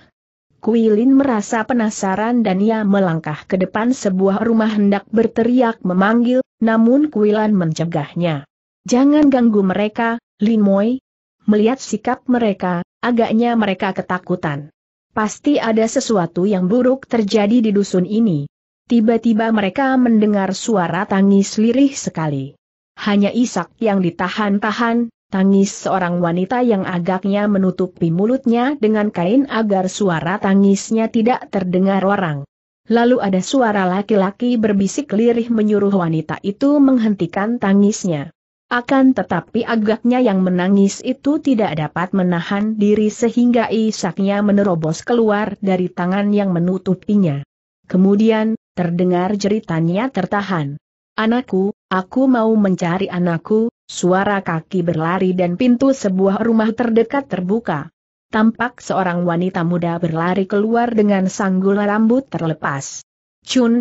Kui Lin merasa penasaran dan ia melangkah ke depan sebuah rumah hendak berteriak memanggil, namun Kui Lan mencegahnya. Jangan ganggu mereka, Lin Moi. Melihat sikap mereka, agaknya mereka ketakutan. Pasti ada sesuatu yang buruk terjadi di dusun ini. Tiba-tiba mereka mendengar suara tangis lirih sekali. Hanya isak yang ditahan-tahan, tangis seorang wanita yang agaknya menutupi mulutnya dengan kain agar suara tangisnya tidak terdengar orang. Lalu ada suara laki-laki berbisik lirih menyuruh wanita itu menghentikan tangisnya. Akan tetapi agaknya yang menangis itu tidak dapat menahan diri sehingga isaknya menerobos keluar dari tangan yang menutupinya. Kemudian, terdengar jeritannya tertahan. Anakku, aku mau mencari anakku, suara kaki berlari dan pintu sebuah rumah terdekat terbuka. Tampak seorang wanita muda berlari keluar dengan sanggul rambut terlepas. Chun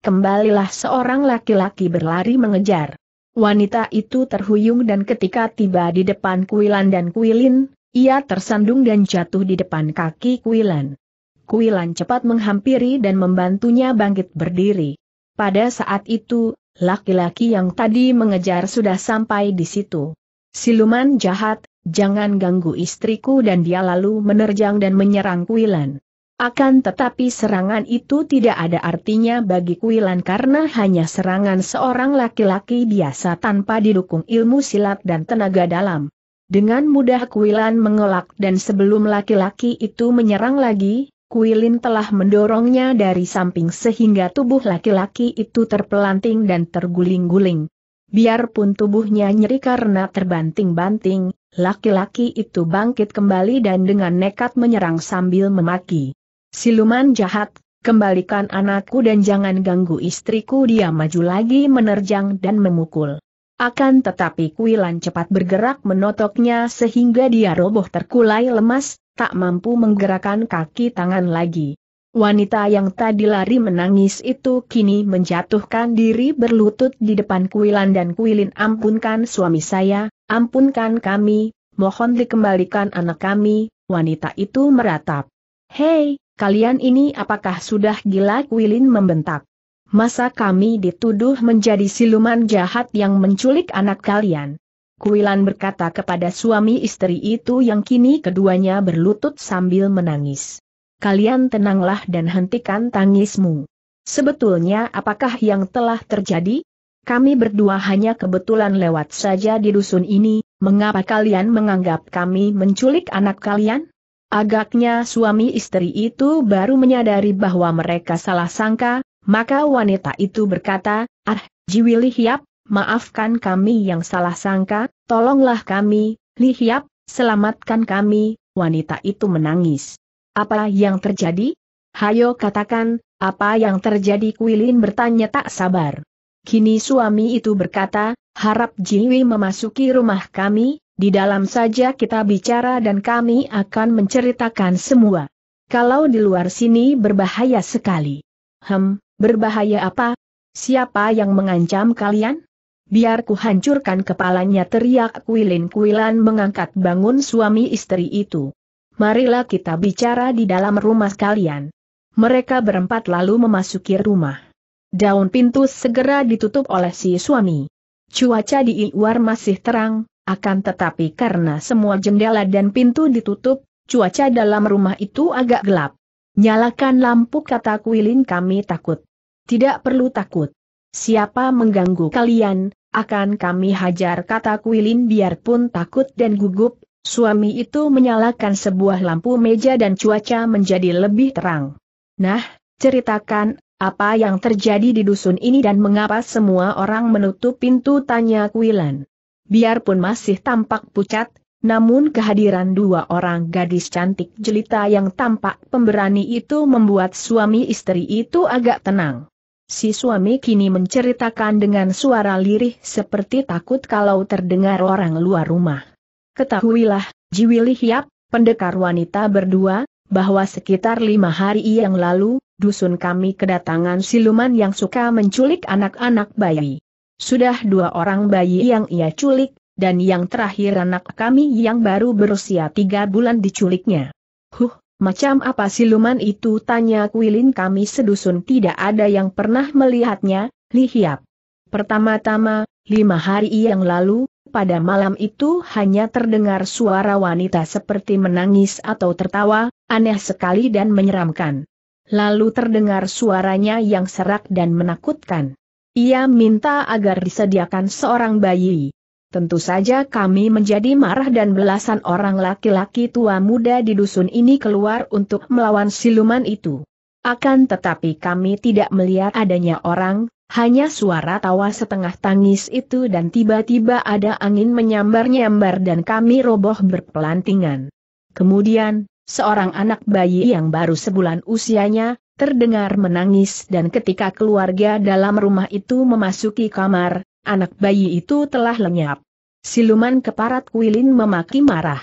kembalilah seorang laki-laki berlari mengejar. Wanita itu terhuyung dan ketika tiba di depan Kuilan dan Kuilin, ia tersandung dan jatuh di depan kaki Kuilan. Kuilan cepat menghampiri dan membantunya bangkit berdiri. Pada saat itu, laki-laki yang tadi mengejar sudah sampai di situ. Siluman jahat, jangan ganggu istriku dan dia lalu menerjang dan menyerang Kuilan. Akan tetapi serangan itu tidak ada artinya bagi Kuilan karena hanya serangan seorang laki-laki biasa tanpa didukung ilmu silat dan tenaga dalam. Dengan mudah Kuilan mengelak dan sebelum laki-laki itu menyerang lagi, Kuilin telah mendorongnya dari samping sehingga tubuh laki-laki itu terpelanting dan terguling-guling. Biarpun tubuhnya nyeri karena terbanting-banting, laki-laki itu bangkit kembali dan dengan nekat menyerang sambil memaki. Siluman jahat, kembalikan anakku dan jangan ganggu istriku dia maju lagi menerjang dan memukul. Akan tetapi kuilan cepat bergerak menotoknya sehingga dia roboh terkulai lemas, tak mampu menggerakkan kaki tangan lagi. Wanita yang tadi lari menangis itu kini menjatuhkan diri berlutut di depan kuilan dan kuilin ampunkan suami saya, ampunkan kami, mohon dikembalikan anak kami, wanita itu meratap. Hei, kalian ini apakah sudah gila Kuilin membentak? Masa kami dituduh menjadi siluman jahat yang menculik anak kalian? Kuilan berkata kepada suami istri itu yang kini keduanya berlutut sambil menangis. Kalian tenanglah dan hentikan tangismu. Sebetulnya apakah yang telah terjadi? Kami berdua hanya kebetulan lewat saja di dusun ini, mengapa kalian menganggap kami menculik anak kalian? Agaknya suami istri itu baru menyadari bahwa mereka salah sangka, maka wanita itu berkata, Ah, Jiwi Lihyap, maafkan kami yang salah sangka, tolonglah kami, Lihyap, selamatkan kami, wanita itu menangis. Apa yang terjadi? Hayo katakan, apa yang terjadi Kuilin bertanya tak sabar. Kini suami itu berkata, harap Jiwi memasuki rumah kami, di dalam saja kita bicara dan kami akan menceritakan semua. Kalau di luar sini berbahaya sekali. Hem, berbahaya apa? Siapa yang mengancam kalian? Biar ku hancurkan kepalanya teriak kuilin-kuilan mengangkat bangun suami istri itu. Marilah kita bicara di dalam rumah kalian. Mereka berempat lalu memasuki rumah. Daun pintu segera ditutup oleh si suami. Cuaca di luar masih terang, akan tetapi karena semua jendela dan pintu ditutup, cuaca dalam rumah itu agak gelap. Nyalakan lampu kata Kuilin kami takut. Tidak perlu takut. Siapa mengganggu kalian, akan kami hajar kata Kuilin biarpun takut dan gugup, suami itu menyalakan sebuah lampu meja dan cuaca menjadi lebih terang. Nah, ceritakan, apa yang terjadi di dusun ini dan mengapa semua orang menutup pintu tanya Kuilan biarpun masih tampak pucat, namun kehadiran dua orang gadis cantik jelita yang tampak pemberani itu membuat suami istri itu agak tenang. Si suami kini menceritakan dengan suara lirih seperti takut kalau terdengar orang luar rumah. Ketahuilah, Jiwili Hiap, pendekar wanita berdua, bahwa sekitar lima hari yang lalu, dusun kami kedatangan siluman yang suka menculik anak-anak bayi. Sudah dua orang bayi yang ia culik, dan yang terakhir anak kami yang baru berusia tiga bulan diculiknya. Huh, macam apa siluman itu tanya Kuilin kami sedusun tidak ada yang pernah melihatnya, lihiap. Pertama-tama, lima hari yang lalu, pada malam itu hanya terdengar suara wanita seperti menangis atau tertawa, aneh sekali dan menyeramkan. Lalu terdengar suaranya yang serak dan menakutkan. Ia minta agar disediakan seorang bayi. Tentu saja kami menjadi marah dan belasan orang laki-laki tua muda di dusun ini keluar untuk melawan siluman itu. Akan tetapi kami tidak melihat adanya orang, hanya suara tawa setengah tangis itu dan tiba-tiba ada angin menyambar-nyambar dan kami roboh berpelantingan. Kemudian, seorang anak bayi yang baru sebulan usianya, terdengar menangis dan ketika keluarga dalam rumah itu memasuki kamar, anak bayi itu telah lenyap. Siluman keparat Kuilin memaki marah.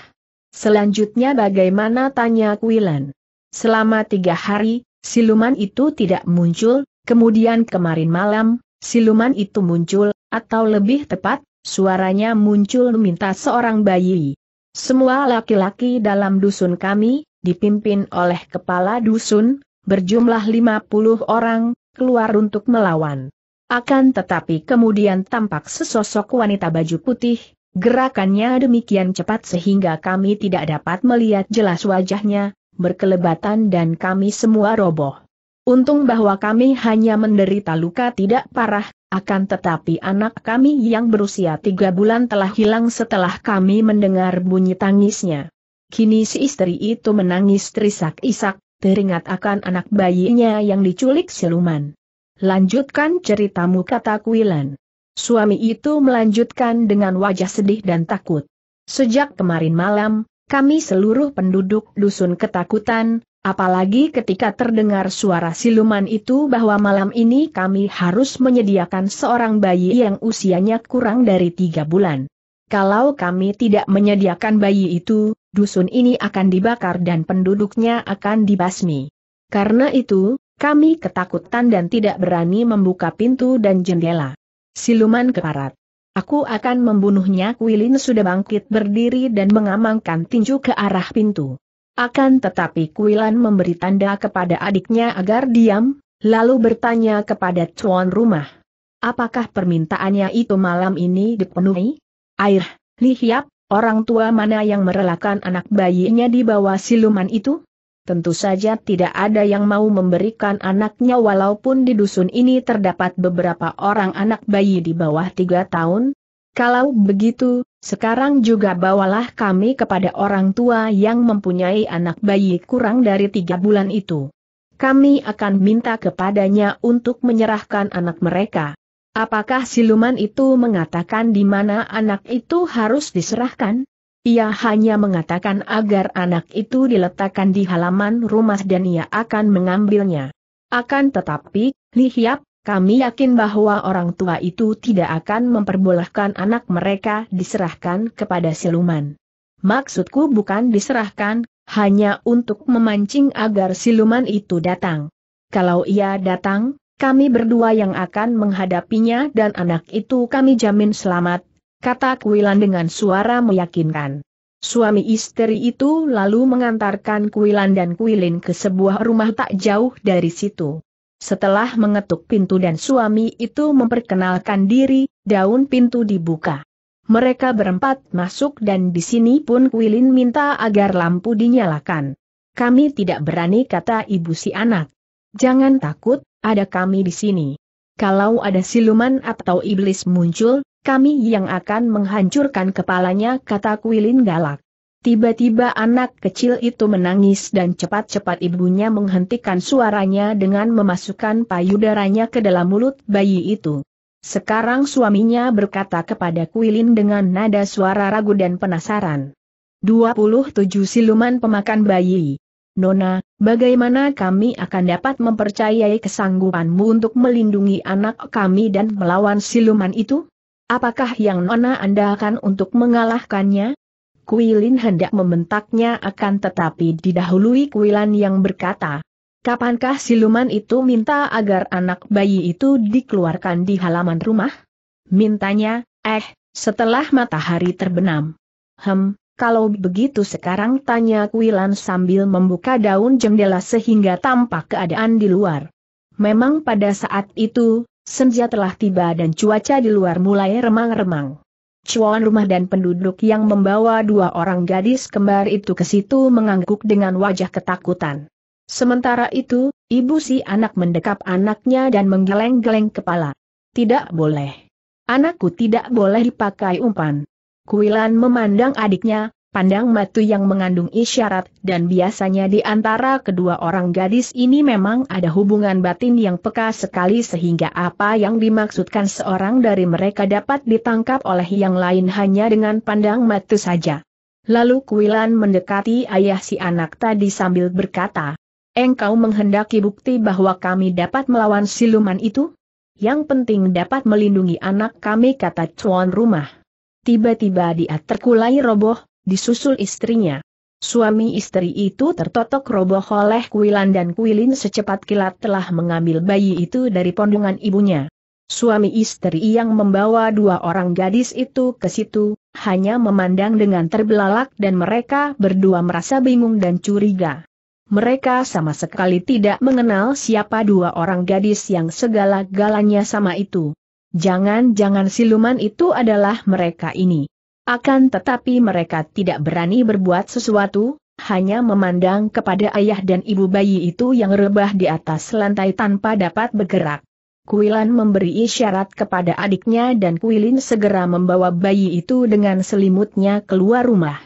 Selanjutnya bagaimana tanya Kuilan? Selama tiga hari, siluman itu tidak muncul, kemudian kemarin malam, siluman itu muncul, atau lebih tepat, suaranya muncul minta seorang bayi. Semua laki-laki dalam dusun kami, dipimpin oleh kepala dusun, berjumlah 50 orang, keluar untuk melawan. Akan tetapi kemudian tampak sesosok wanita baju putih, gerakannya demikian cepat sehingga kami tidak dapat melihat jelas wajahnya, berkelebatan dan kami semua roboh. Untung bahwa kami hanya menderita luka tidak parah, akan tetapi anak kami yang berusia tiga bulan telah hilang setelah kami mendengar bunyi tangisnya. Kini si istri itu menangis terisak-isak, teringat akan anak bayinya yang diculik siluman. Lanjutkan ceritamu kata Kuilan. Suami itu melanjutkan dengan wajah sedih dan takut. Sejak kemarin malam, kami seluruh penduduk dusun ketakutan, apalagi ketika terdengar suara siluman itu bahwa malam ini kami harus menyediakan seorang bayi yang usianya kurang dari tiga bulan. Kalau kami tidak menyediakan bayi itu, dusun ini akan dibakar dan penduduknya akan dibasmi. Karena itu, kami ketakutan dan tidak berani membuka pintu dan jendela. Siluman keparat. Aku akan membunuhnya Kuilin sudah bangkit berdiri dan mengamankan tinju ke arah pintu. Akan tetapi Kuilan memberi tanda kepada adiknya agar diam, lalu bertanya kepada tuan rumah. Apakah permintaannya itu malam ini dipenuhi? Air, Lihiap, Orang tua mana yang merelakan anak bayinya di bawah siluman itu? Tentu saja tidak ada yang mau memberikan anaknya walaupun di dusun ini terdapat beberapa orang anak bayi di bawah tiga tahun. Kalau begitu, sekarang juga bawalah kami kepada orang tua yang mempunyai anak bayi kurang dari tiga bulan itu. Kami akan minta kepadanya untuk menyerahkan anak mereka. Apakah siluman itu mengatakan di mana anak itu harus diserahkan? Ia hanya mengatakan agar anak itu diletakkan di halaman rumah dan ia akan mengambilnya. Akan tetapi, Li kami yakin bahwa orang tua itu tidak akan memperbolehkan anak mereka diserahkan kepada siluman. Maksudku bukan diserahkan, hanya untuk memancing agar siluman itu datang. Kalau ia datang, kami berdua yang akan menghadapinya dan anak itu kami jamin selamat, kata Kuilan dengan suara meyakinkan. Suami istri itu lalu mengantarkan Kuilan dan Kuilin ke sebuah rumah tak jauh dari situ. Setelah mengetuk pintu dan suami itu memperkenalkan diri, daun pintu dibuka. Mereka berempat masuk dan di sini pun Kuilin minta agar lampu dinyalakan. Kami tidak berani kata ibu si anak. Jangan takut, ada kami di sini. Kalau ada siluman atau iblis muncul, kami yang akan menghancurkan kepalanya kata Kuilin galak. Tiba-tiba anak kecil itu menangis dan cepat-cepat ibunya menghentikan suaranya dengan memasukkan payudaranya ke dalam mulut bayi itu. Sekarang suaminya berkata kepada Kuilin dengan nada suara ragu dan penasaran. 27 siluman pemakan bayi. Nona, bagaimana kami akan dapat mempercayai kesanggupanmu untuk melindungi anak kami dan melawan siluman itu? Apakah yang Nona andalkan untuk mengalahkannya? Kuilin hendak membentaknya akan tetapi didahului Kuilan yang berkata, Kapankah siluman itu minta agar anak bayi itu dikeluarkan di halaman rumah? Mintanya, eh, setelah matahari terbenam. Hem, kalau begitu sekarang tanya Kuilan sambil membuka daun jendela sehingga tampak keadaan di luar. Memang pada saat itu, senja telah tiba dan cuaca di luar mulai remang-remang. Cuan rumah dan penduduk yang membawa dua orang gadis kembar itu ke situ mengangguk dengan wajah ketakutan. Sementara itu, ibu si anak mendekap anaknya dan menggeleng-geleng kepala. Tidak boleh. Anakku tidak boleh dipakai umpan. Kuilan memandang adiknya, pandang matu yang mengandung isyarat dan biasanya di antara kedua orang gadis ini memang ada hubungan batin yang peka sekali sehingga apa yang dimaksudkan seorang dari mereka dapat ditangkap oleh yang lain hanya dengan pandang matu saja. Lalu Kuilan mendekati ayah si anak tadi sambil berkata, Engkau menghendaki bukti bahwa kami dapat melawan siluman itu? Yang penting dapat melindungi anak kami kata cuan rumah. Tiba-tiba dia terkulai roboh, disusul istrinya. Suami istri itu tertotok roboh oleh Kuilan dan Kuilin secepat kilat telah mengambil bayi itu dari pondongan ibunya. Suami istri yang membawa dua orang gadis itu ke situ, hanya memandang dengan terbelalak dan mereka berdua merasa bingung dan curiga. Mereka sama sekali tidak mengenal siapa dua orang gadis yang segala-galanya sama itu. Jangan-jangan siluman itu adalah mereka ini. Akan tetapi mereka tidak berani berbuat sesuatu, hanya memandang kepada ayah dan ibu bayi itu yang rebah di atas lantai tanpa dapat bergerak. Kuilan memberi isyarat kepada adiknya dan Kuilin segera membawa bayi itu dengan selimutnya keluar rumah.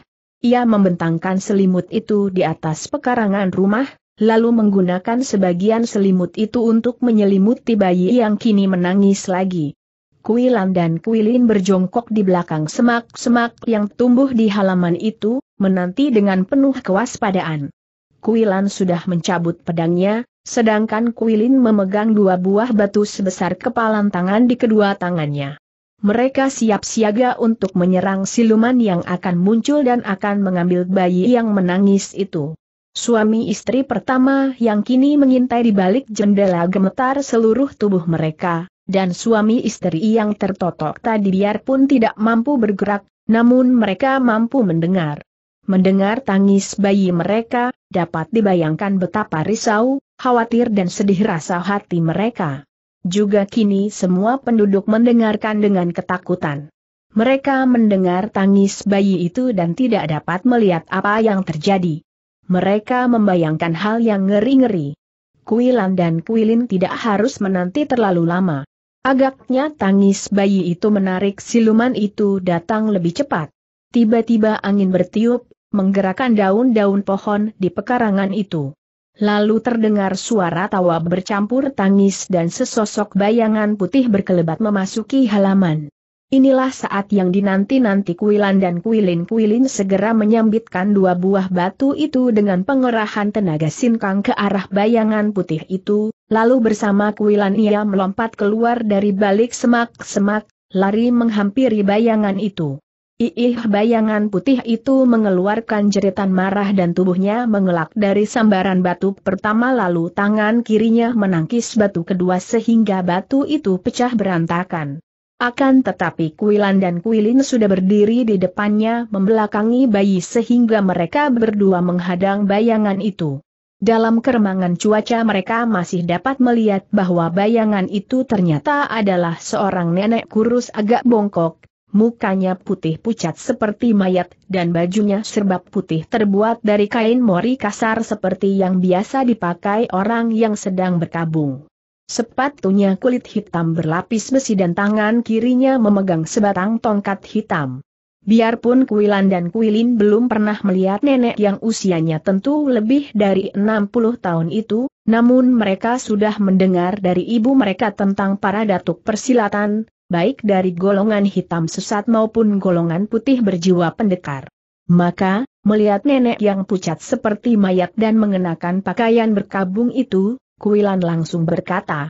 Ia membentangkan selimut itu di atas pekarangan rumah, lalu menggunakan sebagian selimut itu untuk menyelimuti bayi yang kini menangis lagi. Kuilan dan Kuilin berjongkok di belakang semak-semak yang tumbuh di halaman itu, menanti dengan penuh kewaspadaan. Kuilan sudah mencabut pedangnya, sedangkan Kuilin memegang dua buah batu sebesar kepalan tangan di kedua tangannya. Mereka siap siaga untuk menyerang siluman yang akan muncul dan akan mengambil bayi yang menangis itu. Suami istri pertama yang kini mengintai di balik jendela gemetar seluruh tubuh mereka, dan suami istri yang tertotok tadi biarpun tidak mampu bergerak, namun mereka mampu mendengar. Mendengar tangis bayi mereka, dapat dibayangkan betapa risau, khawatir dan sedih rasa hati mereka. Juga kini semua penduduk mendengarkan dengan ketakutan. Mereka mendengar tangis bayi itu dan tidak dapat melihat apa yang terjadi. Mereka membayangkan hal yang ngeri-ngeri. Kuilan dan Kuilin tidak harus menanti terlalu lama. Agaknya tangis bayi itu menarik siluman itu datang lebih cepat. Tiba-tiba angin bertiup, menggerakkan daun-daun pohon di pekarangan itu. Lalu terdengar suara tawa bercampur tangis dan sesosok bayangan putih berkelebat memasuki halaman. Inilah saat yang dinanti-nanti Kuilan dan Kuilin-Kuilin segera menyambitkan dua buah batu itu dengan pengerahan tenaga sinkang ke arah bayangan putih itu, lalu bersama Kuilan ia melompat keluar dari balik semak-semak, lari menghampiri bayangan itu. Iih bayangan putih itu mengeluarkan jeritan marah dan tubuhnya mengelak dari sambaran batu pertama lalu tangan kirinya menangkis batu kedua sehingga batu itu pecah berantakan. Akan tetapi Kuilan dan Kuilin sudah berdiri di depannya membelakangi bayi sehingga mereka berdua menghadang bayangan itu. Dalam keremangan cuaca mereka masih dapat melihat bahwa bayangan itu ternyata adalah seorang nenek kurus agak bongkok, mukanya putih pucat seperti mayat dan bajunya serba putih terbuat dari kain mori kasar seperti yang biasa dipakai orang yang sedang berkabung. Sepatunya kulit hitam berlapis besi dan tangan kirinya memegang sebatang tongkat hitam. Biarpun Kuilan dan Kuilin belum pernah melihat nenek yang usianya tentu lebih dari 60 tahun itu, namun mereka sudah mendengar dari ibu mereka tentang para datuk persilatan, baik dari golongan hitam sesat maupun golongan putih berjiwa pendekar. Maka, melihat nenek yang pucat seperti mayat dan mengenakan pakaian berkabung itu, Kuilan langsung berkata.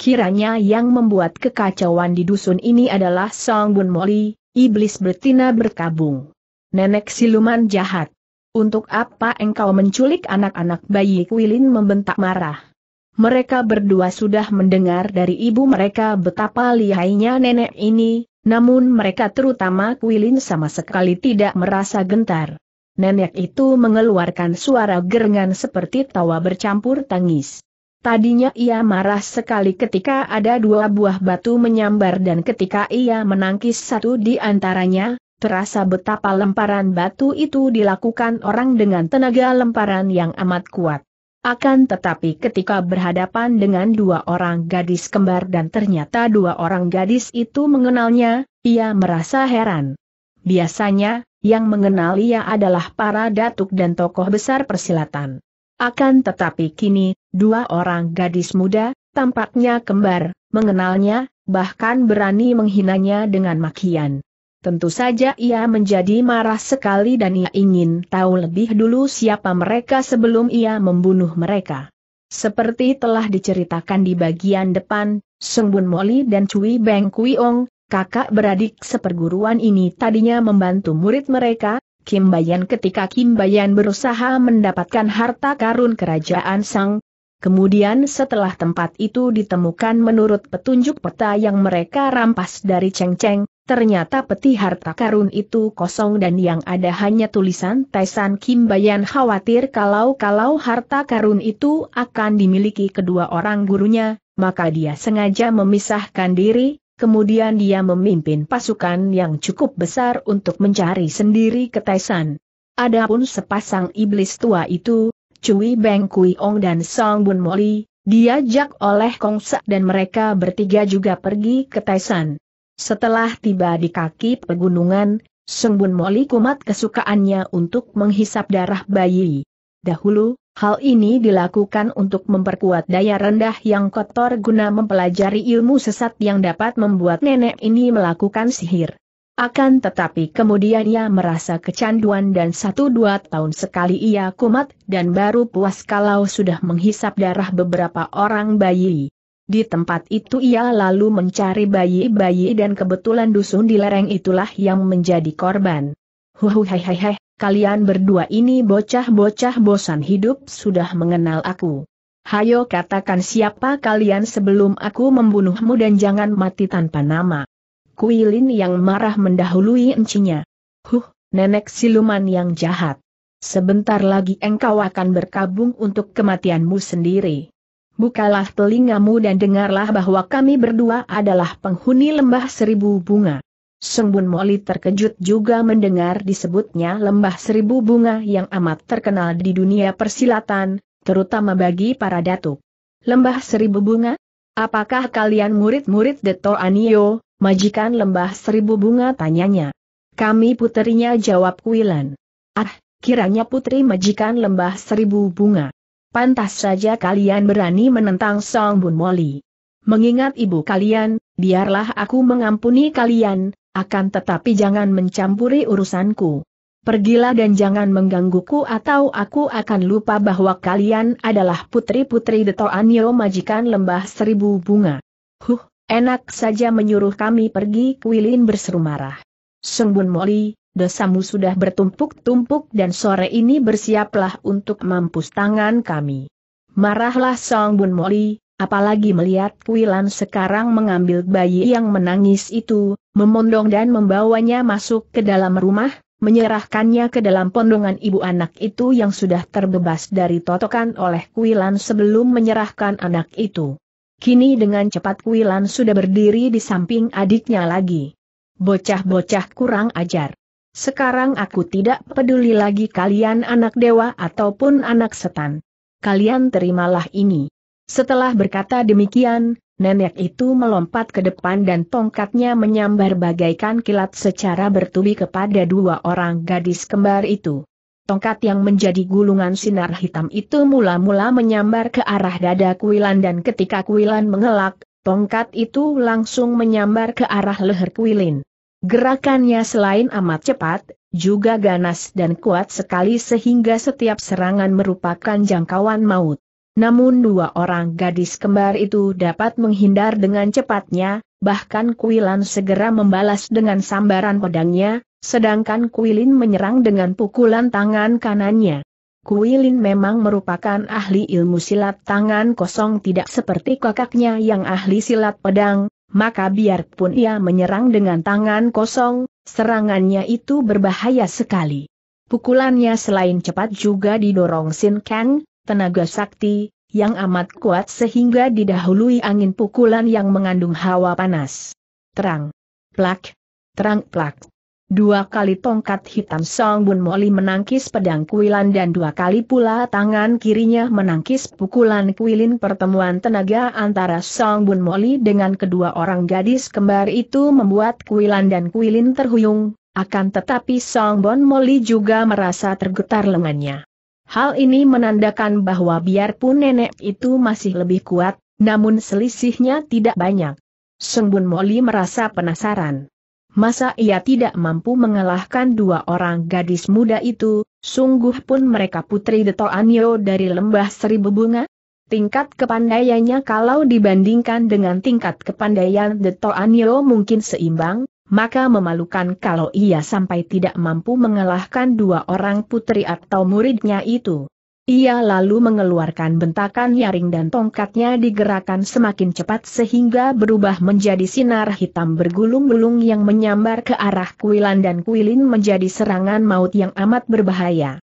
Kiranya yang membuat kekacauan di dusun ini adalah Song Bun Moli, iblis betina berkabung. Nenek siluman jahat. Untuk apa engkau menculik anak-anak bayi Kuilin membentak marah. Mereka berdua sudah mendengar dari ibu mereka betapa lihainya nenek ini, namun mereka terutama Kuilin sama sekali tidak merasa gentar. Nenek itu mengeluarkan suara gerengan seperti tawa bercampur tangis. Tadinya ia marah sekali ketika ada dua buah batu menyambar dan ketika ia menangkis satu di antaranya, terasa betapa lemparan batu itu dilakukan orang dengan tenaga lemparan yang amat kuat. Akan tetapi ketika berhadapan dengan dua orang gadis kembar dan ternyata dua orang gadis itu mengenalnya, ia merasa heran. Biasanya, yang mengenal ia adalah para datuk dan tokoh besar persilatan. Akan tetapi kini, Dua orang gadis muda, tampaknya kembar, mengenalnya, bahkan berani menghinanya dengan makian. Tentu saja ia menjadi marah sekali dan ia ingin tahu lebih dulu siapa mereka sebelum ia membunuh mereka. Seperti telah diceritakan di bagian depan, Sung Bun Moli dan Cui Beng Kuiong, kakak beradik seperguruan ini tadinya membantu murid mereka, Kim Bayan ketika Kim Bayan berusaha mendapatkan harta karun kerajaan Sang, Kemudian setelah tempat itu ditemukan menurut petunjuk peta yang mereka rampas dari Cheng Cheng, ternyata peti harta karun itu kosong dan yang ada hanya tulisan Taisan Kim Bayan khawatir kalau-kalau harta karun itu akan dimiliki kedua orang gurunya, maka dia sengaja memisahkan diri, kemudian dia memimpin pasukan yang cukup besar untuk mencari sendiri ke Taisan. Adapun sepasang iblis tua itu, Cui Beng Kui Ong dan Song Bun Moli, diajak oleh Kong Kongsa dan mereka bertiga juga pergi ke Taisan. Setelah tiba di kaki pegunungan, Song Bun Moli kumat kesukaannya untuk menghisap darah bayi. Dahulu, hal ini dilakukan untuk memperkuat daya rendah yang kotor guna mempelajari ilmu sesat yang dapat membuat nenek ini melakukan sihir. Akan tetapi kemudian ia merasa kecanduan dan satu dua tahun sekali ia kumat dan baru puas kalau sudah menghisap darah beberapa orang bayi. Di tempat itu ia lalu mencari bayi-bayi dan kebetulan dusun di lereng itulah yang menjadi korban. Huhuhehehe, kalian berdua ini bocah-bocah bosan hidup sudah mengenal aku. Hayo katakan siapa kalian sebelum aku membunuhmu dan jangan mati tanpa nama. Kuilin yang marah mendahului encinya. Huh, nenek siluman yang jahat. Sebentar lagi engkau akan berkabung untuk kematianmu sendiri. Bukalah telingamu dan dengarlah bahwa kami berdua adalah penghuni lembah seribu bunga. Sembun Moli terkejut juga mendengar disebutnya lembah seribu bunga yang amat terkenal di dunia persilatan, terutama bagi para datuk. Lembah seribu bunga? Apakah kalian murid-murid Deto Anio, Majikan lembah seribu bunga tanyanya. Kami putrinya jawab Kuilan. Ah, kiranya putri majikan lembah seribu bunga. Pantas saja kalian berani menentang Song Bun Moli. Mengingat ibu kalian, biarlah aku mengampuni kalian, akan tetapi jangan mencampuri urusanku. Pergilah dan jangan menggangguku atau aku akan lupa bahwa kalian adalah putri-putri Deto Anyo majikan lembah seribu bunga. Huh, Enak saja menyuruh kami pergi Kuilin berseru marah. Bun Moli, dosamu sudah bertumpuk-tumpuk dan sore ini bersiaplah untuk mampus tangan kami. Marahlah Song Bun Moli, apalagi melihat Kuilan sekarang mengambil bayi yang menangis itu, memondong dan membawanya masuk ke dalam rumah, menyerahkannya ke dalam pondongan ibu anak itu yang sudah terbebas dari totokan oleh Kuilan sebelum menyerahkan anak itu. Kini dengan cepat Wilan sudah berdiri di samping adiknya lagi. Bocah-bocah kurang ajar. Sekarang aku tidak peduli lagi kalian anak dewa ataupun anak setan. Kalian terimalah ini. Setelah berkata demikian, nenek itu melompat ke depan dan tongkatnya menyambar bagaikan kilat secara bertubi kepada dua orang gadis kembar itu. Tongkat yang menjadi gulungan sinar hitam itu mula-mula menyambar ke arah dada Kuilan dan ketika Kuilan mengelak, tongkat itu langsung menyambar ke arah leher Kuilin. Gerakannya selain amat cepat, juga ganas dan kuat sekali sehingga setiap serangan merupakan jangkauan maut. Namun dua orang gadis kembar itu dapat menghindar dengan cepatnya, bahkan Kuilan segera membalas dengan sambaran pedangnya, sedangkan Kuilin menyerang dengan pukulan tangan kanannya. Kuilin memang merupakan ahli ilmu silat tangan kosong tidak seperti kakaknya yang ahli silat pedang, maka biarpun ia menyerang dengan tangan kosong, serangannya itu berbahaya sekali. Pukulannya selain cepat juga didorong Sin Kang, tenaga sakti, yang amat kuat sehingga didahului angin pukulan yang mengandung hawa panas. Terang. Plak. Terang plak. Dua kali tongkat hitam Song Bun Moli menangkis pedang kuilan dan dua kali pula tangan kirinya menangkis pukulan kuilin pertemuan tenaga antara Song Bun Moli dengan kedua orang gadis kembar itu membuat kuilan dan kuilin terhuyung, akan tetapi Song Bun Moli juga merasa tergetar lengannya. Hal ini menandakan bahwa biarpun nenek itu masih lebih kuat, namun selisihnya tidak banyak. Sembun Moli merasa penasaran. Masa ia tidak mampu mengalahkan dua orang gadis muda itu, sungguh pun mereka putri Deto Anyo dari lembah seribu bunga? Tingkat kepandaiannya kalau dibandingkan dengan tingkat kepandaian Deto Anyo mungkin seimbang, maka memalukan kalau ia sampai tidak mampu mengalahkan dua orang putri atau muridnya itu. Ia lalu mengeluarkan bentakan nyaring dan tongkatnya digerakkan semakin cepat sehingga berubah menjadi sinar hitam bergulung-gulung yang menyambar ke arah Kuilan dan Kuilin menjadi serangan maut yang amat berbahaya.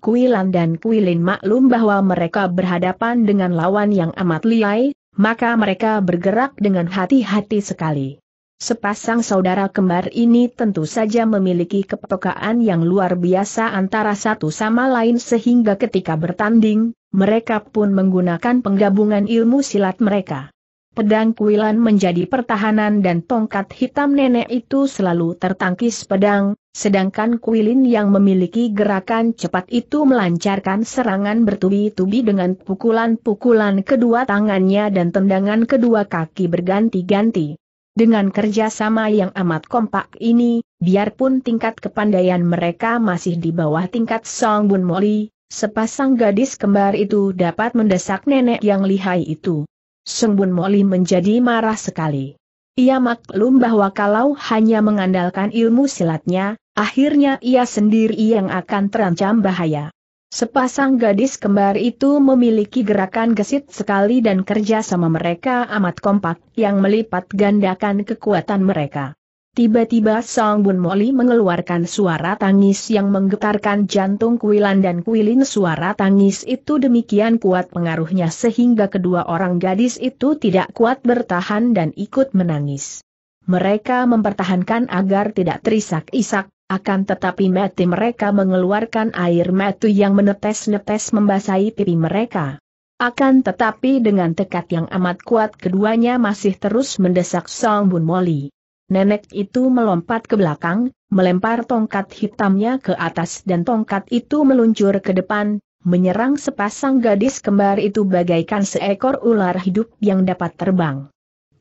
Kuilan dan Kuilin maklum bahwa mereka berhadapan dengan lawan yang amat liai, maka mereka bergerak dengan hati-hati sekali. Sepasang saudara kembar ini tentu saja memiliki kepekaan yang luar biasa antara satu sama lain sehingga ketika bertanding, mereka pun menggunakan penggabungan ilmu silat mereka. Pedang kuilan menjadi pertahanan dan tongkat hitam nenek itu selalu tertangkis pedang, sedangkan kuilin yang memiliki gerakan cepat itu melancarkan serangan bertubi-tubi dengan pukulan-pukulan kedua tangannya dan tendangan kedua kaki berganti-ganti. Dengan kerjasama yang amat kompak ini, biarpun tingkat kepandaian mereka masih di bawah tingkat Song Bun Moli, sepasang gadis kembar itu dapat mendesak nenek yang lihai itu. Song Bun Moli menjadi marah sekali. Ia maklum bahwa kalau hanya mengandalkan ilmu silatnya, akhirnya ia sendiri yang akan terancam bahaya. Sepasang gadis kembar itu memiliki gerakan gesit sekali dan kerja sama mereka amat kompak, yang melipat gandakan kekuatan mereka. Tiba-tiba Song Bun Moli mengeluarkan suara tangis yang menggetarkan jantung Kuilan dan Kuilin suara tangis itu demikian kuat pengaruhnya sehingga kedua orang gadis itu tidak kuat bertahan dan ikut menangis. Mereka mempertahankan agar tidak terisak-isak, akan tetapi mati mereka mengeluarkan air mati yang menetes-netes membasahi pipi mereka. Akan tetapi dengan tekad yang amat kuat keduanya masih terus mendesak Song Bun Moli. Nenek itu melompat ke belakang, melempar tongkat hitamnya ke atas dan tongkat itu meluncur ke depan, menyerang sepasang gadis kembar itu bagaikan seekor ular hidup yang dapat terbang.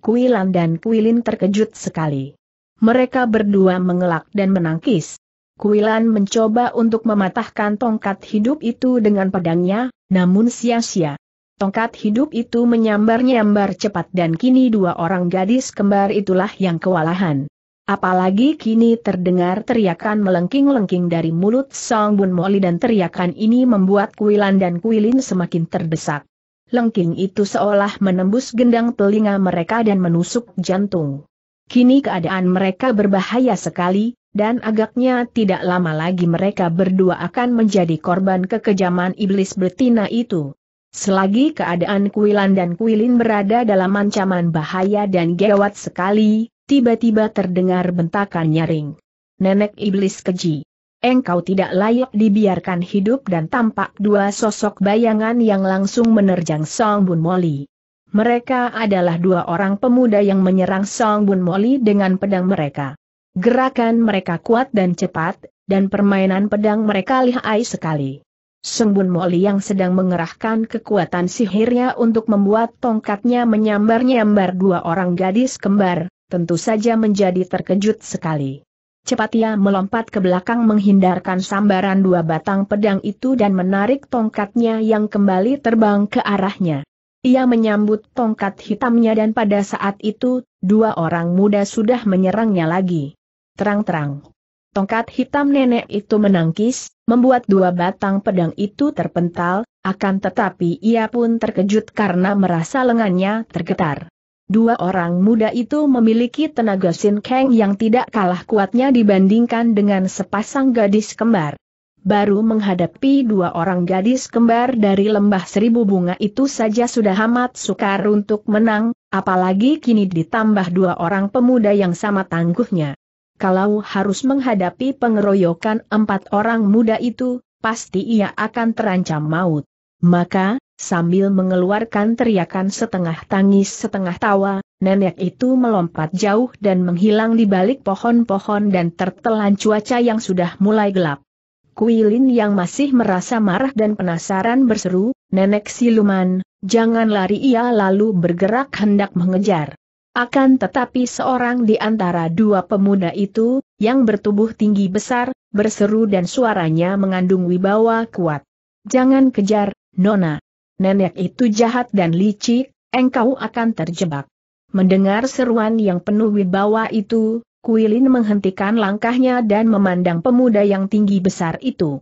Kuilan dan Kuilin terkejut sekali mereka berdua mengelak dan menangkis. Kuilan mencoba untuk mematahkan tongkat hidup itu dengan pedangnya, namun sia-sia. Tongkat hidup itu menyambar-nyambar cepat dan kini dua orang gadis kembar itulah yang kewalahan. Apalagi kini terdengar teriakan melengking-lengking dari mulut Song Bun Moli dan teriakan ini membuat Kuilan dan Kuilin semakin terdesak. Lengking itu seolah menembus gendang telinga mereka dan menusuk jantung. Kini keadaan mereka berbahaya sekali, dan agaknya tidak lama lagi mereka berdua akan menjadi korban kekejaman iblis betina itu. Selagi keadaan Kuilan dan Kuilin berada dalam ancaman bahaya dan gawat sekali, tiba-tiba terdengar bentakan nyaring. Nenek iblis keji. Engkau tidak layak dibiarkan hidup dan tampak dua sosok bayangan yang langsung menerjang Song Bun Moli. Mereka adalah dua orang pemuda yang menyerang Song Bun Moli dengan pedang mereka. Gerakan mereka kuat dan cepat, dan permainan pedang mereka lihai sekali. Song Bun Moli yang sedang mengerahkan kekuatan sihirnya untuk membuat tongkatnya menyambar-nyambar dua orang gadis kembar, tentu saja menjadi terkejut sekali. Cepat ia melompat ke belakang menghindarkan sambaran dua batang pedang itu dan menarik tongkatnya yang kembali terbang ke arahnya. Ia menyambut tongkat hitamnya dan pada saat itu, dua orang muda sudah menyerangnya lagi. Terang-terang. Tongkat hitam nenek itu menangkis, membuat dua batang pedang itu terpental, akan tetapi ia pun terkejut karena merasa lengannya tergetar. Dua orang muda itu memiliki tenaga sin Kang yang tidak kalah kuatnya dibandingkan dengan sepasang gadis kembar. Baru menghadapi dua orang gadis kembar dari lembah seribu bunga itu saja sudah amat sukar untuk menang, apalagi kini ditambah dua orang pemuda yang sama tangguhnya. Kalau harus menghadapi pengeroyokan empat orang muda itu, pasti ia akan terancam maut. Maka, sambil mengeluarkan teriakan setengah tangis setengah tawa, nenek itu melompat jauh dan menghilang di balik pohon-pohon dan tertelan cuaca yang sudah mulai gelap. Kuilin yang masih merasa marah dan penasaran berseru, Nenek Siluman, jangan lari ia lalu bergerak hendak mengejar. Akan tetapi seorang di antara dua pemuda itu, yang bertubuh tinggi besar, berseru dan suaranya mengandung wibawa kuat. Jangan kejar, Nona. Nenek itu jahat dan licik, engkau akan terjebak. Mendengar seruan yang penuh wibawa itu, Kuilin menghentikan langkahnya dan memandang pemuda yang tinggi besar itu.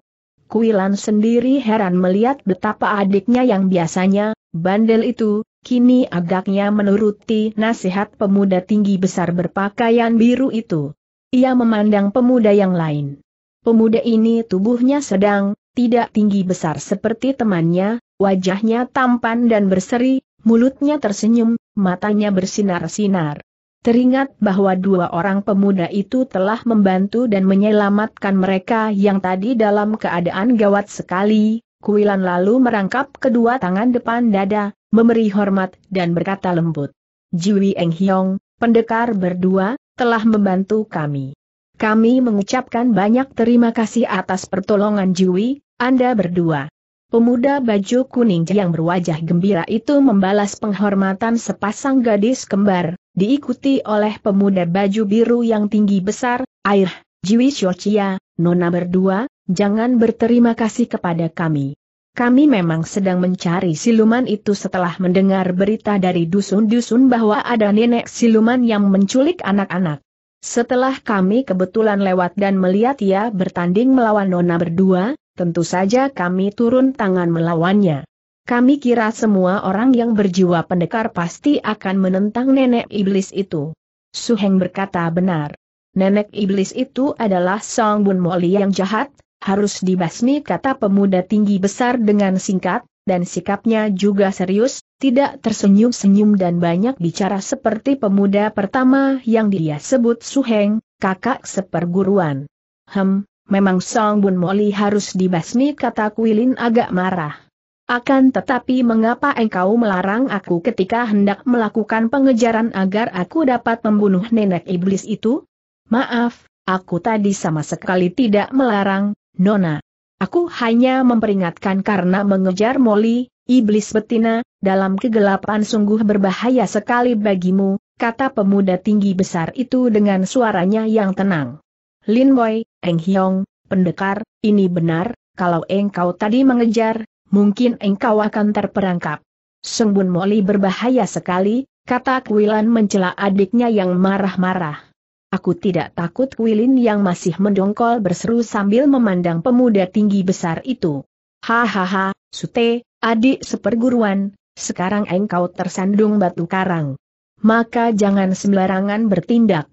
Kuilan sendiri heran melihat betapa adiknya yang biasanya, bandel itu, kini agaknya menuruti nasihat pemuda tinggi besar berpakaian biru itu. Ia memandang pemuda yang lain. Pemuda ini tubuhnya sedang, tidak tinggi besar seperti temannya, wajahnya tampan dan berseri, mulutnya tersenyum, matanya bersinar-sinar. Teringat bahwa dua orang pemuda itu telah membantu dan menyelamatkan mereka yang tadi dalam keadaan gawat sekali, Kuilan lalu merangkap kedua tangan depan dada, memberi hormat dan berkata lembut. Jiwi Eng Hiong, pendekar berdua, telah membantu kami. Kami mengucapkan banyak terima kasih atas pertolongan Jiwi, Anda berdua. Pemuda baju kuning yang berwajah gembira itu membalas penghormatan sepasang gadis kembar, diikuti oleh pemuda baju biru yang tinggi besar, Air, Jiwi Shochia, Nona berdua, jangan berterima kasih kepada kami. Kami memang sedang mencari siluman itu setelah mendengar berita dari dusun-dusun bahwa ada nenek siluman yang menculik anak-anak. Setelah kami kebetulan lewat dan melihat ia bertanding melawan Nona berdua, tentu saja kami turun tangan melawannya. Kami kira semua orang yang berjiwa pendekar pasti akan menentang nenek iblis itu. Suheng berkata benar. Nenek iblis itu adalah Song Bun Moli yang jahat, harus dibasmi kata pemuda tinggi besar dengan singkat, dan sikapnya juga serius, tidak tersenyum-senyum dan banyak bicara seperti pemuda pertama yang dia sebut Suheng, kakak seperguruan. Hem, memang Song Bun Moli harus dibasmi kata Kuilin agak marah. Akan tetapi mengapa engkau melarang aku ketika hendak melakukan pengejaran agar aku dapat membunuh nenek iblis itu? Maaf, aku tadi sama sekali tidak melarang, Nona. Aku hanya memperingatkan karena mengejar Molly, iblis betina, dalam kegelapan sungguh berbahaya sekali bagimu, kata pemuda tinggi besar itu dengan suaranya yang tenang. Lin Boy, Eng Hyong, pendekar, ini benar, kalau engkau tadi mengejar, mungkin engkau akan terperangkap. Sengbun Moli berbahaya sekali, kata Kuilan mencela adiknya yang marah-marah. Aku tidak takut Kuilin yang masih mendongkol berseru sambil memandang pemuda tinggi besar itu. Hahaha, Sute, adik seperguruan, sekarang engkau tersandung batu karang. Maka jangan sembarangan bertindak.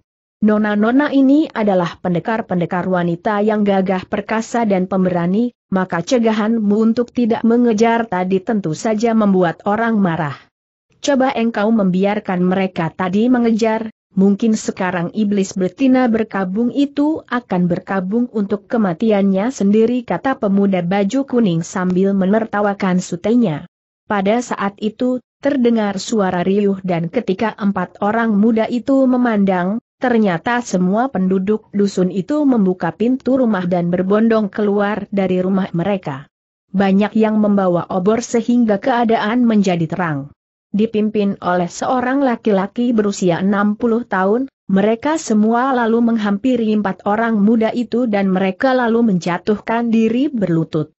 Nona-nona ini adalah pendekar-pendekar wanita yang gagah perkasa dan pemberani, maka cegahanmu untuk tidak mengejar tadi tentu saja membuat orang marah. Coba engkau membiarkan mereka tadi mengejar, mungkin sekarang iblis betina berkabung itu akan berkabung untuk kematiannya sendiri kata pemuda baju kuning sambil menertawakan sutenya. Pada saat itu, terdengar suara riuh dan ketika empat orang muda itu memandang, Ternyata semua penduduk dusun itu membuka pintu rumah dan berbondong keluar dari rumah mereka. Banyak yang membawa obor sehingga keadaan menjadi terang. Dipimpin oleh seorang laki-laki berusia 60 tahun, mereka semua lalu menghampiri empat orang muda itu dan mereka lalu menjatuhkan diri berlutut.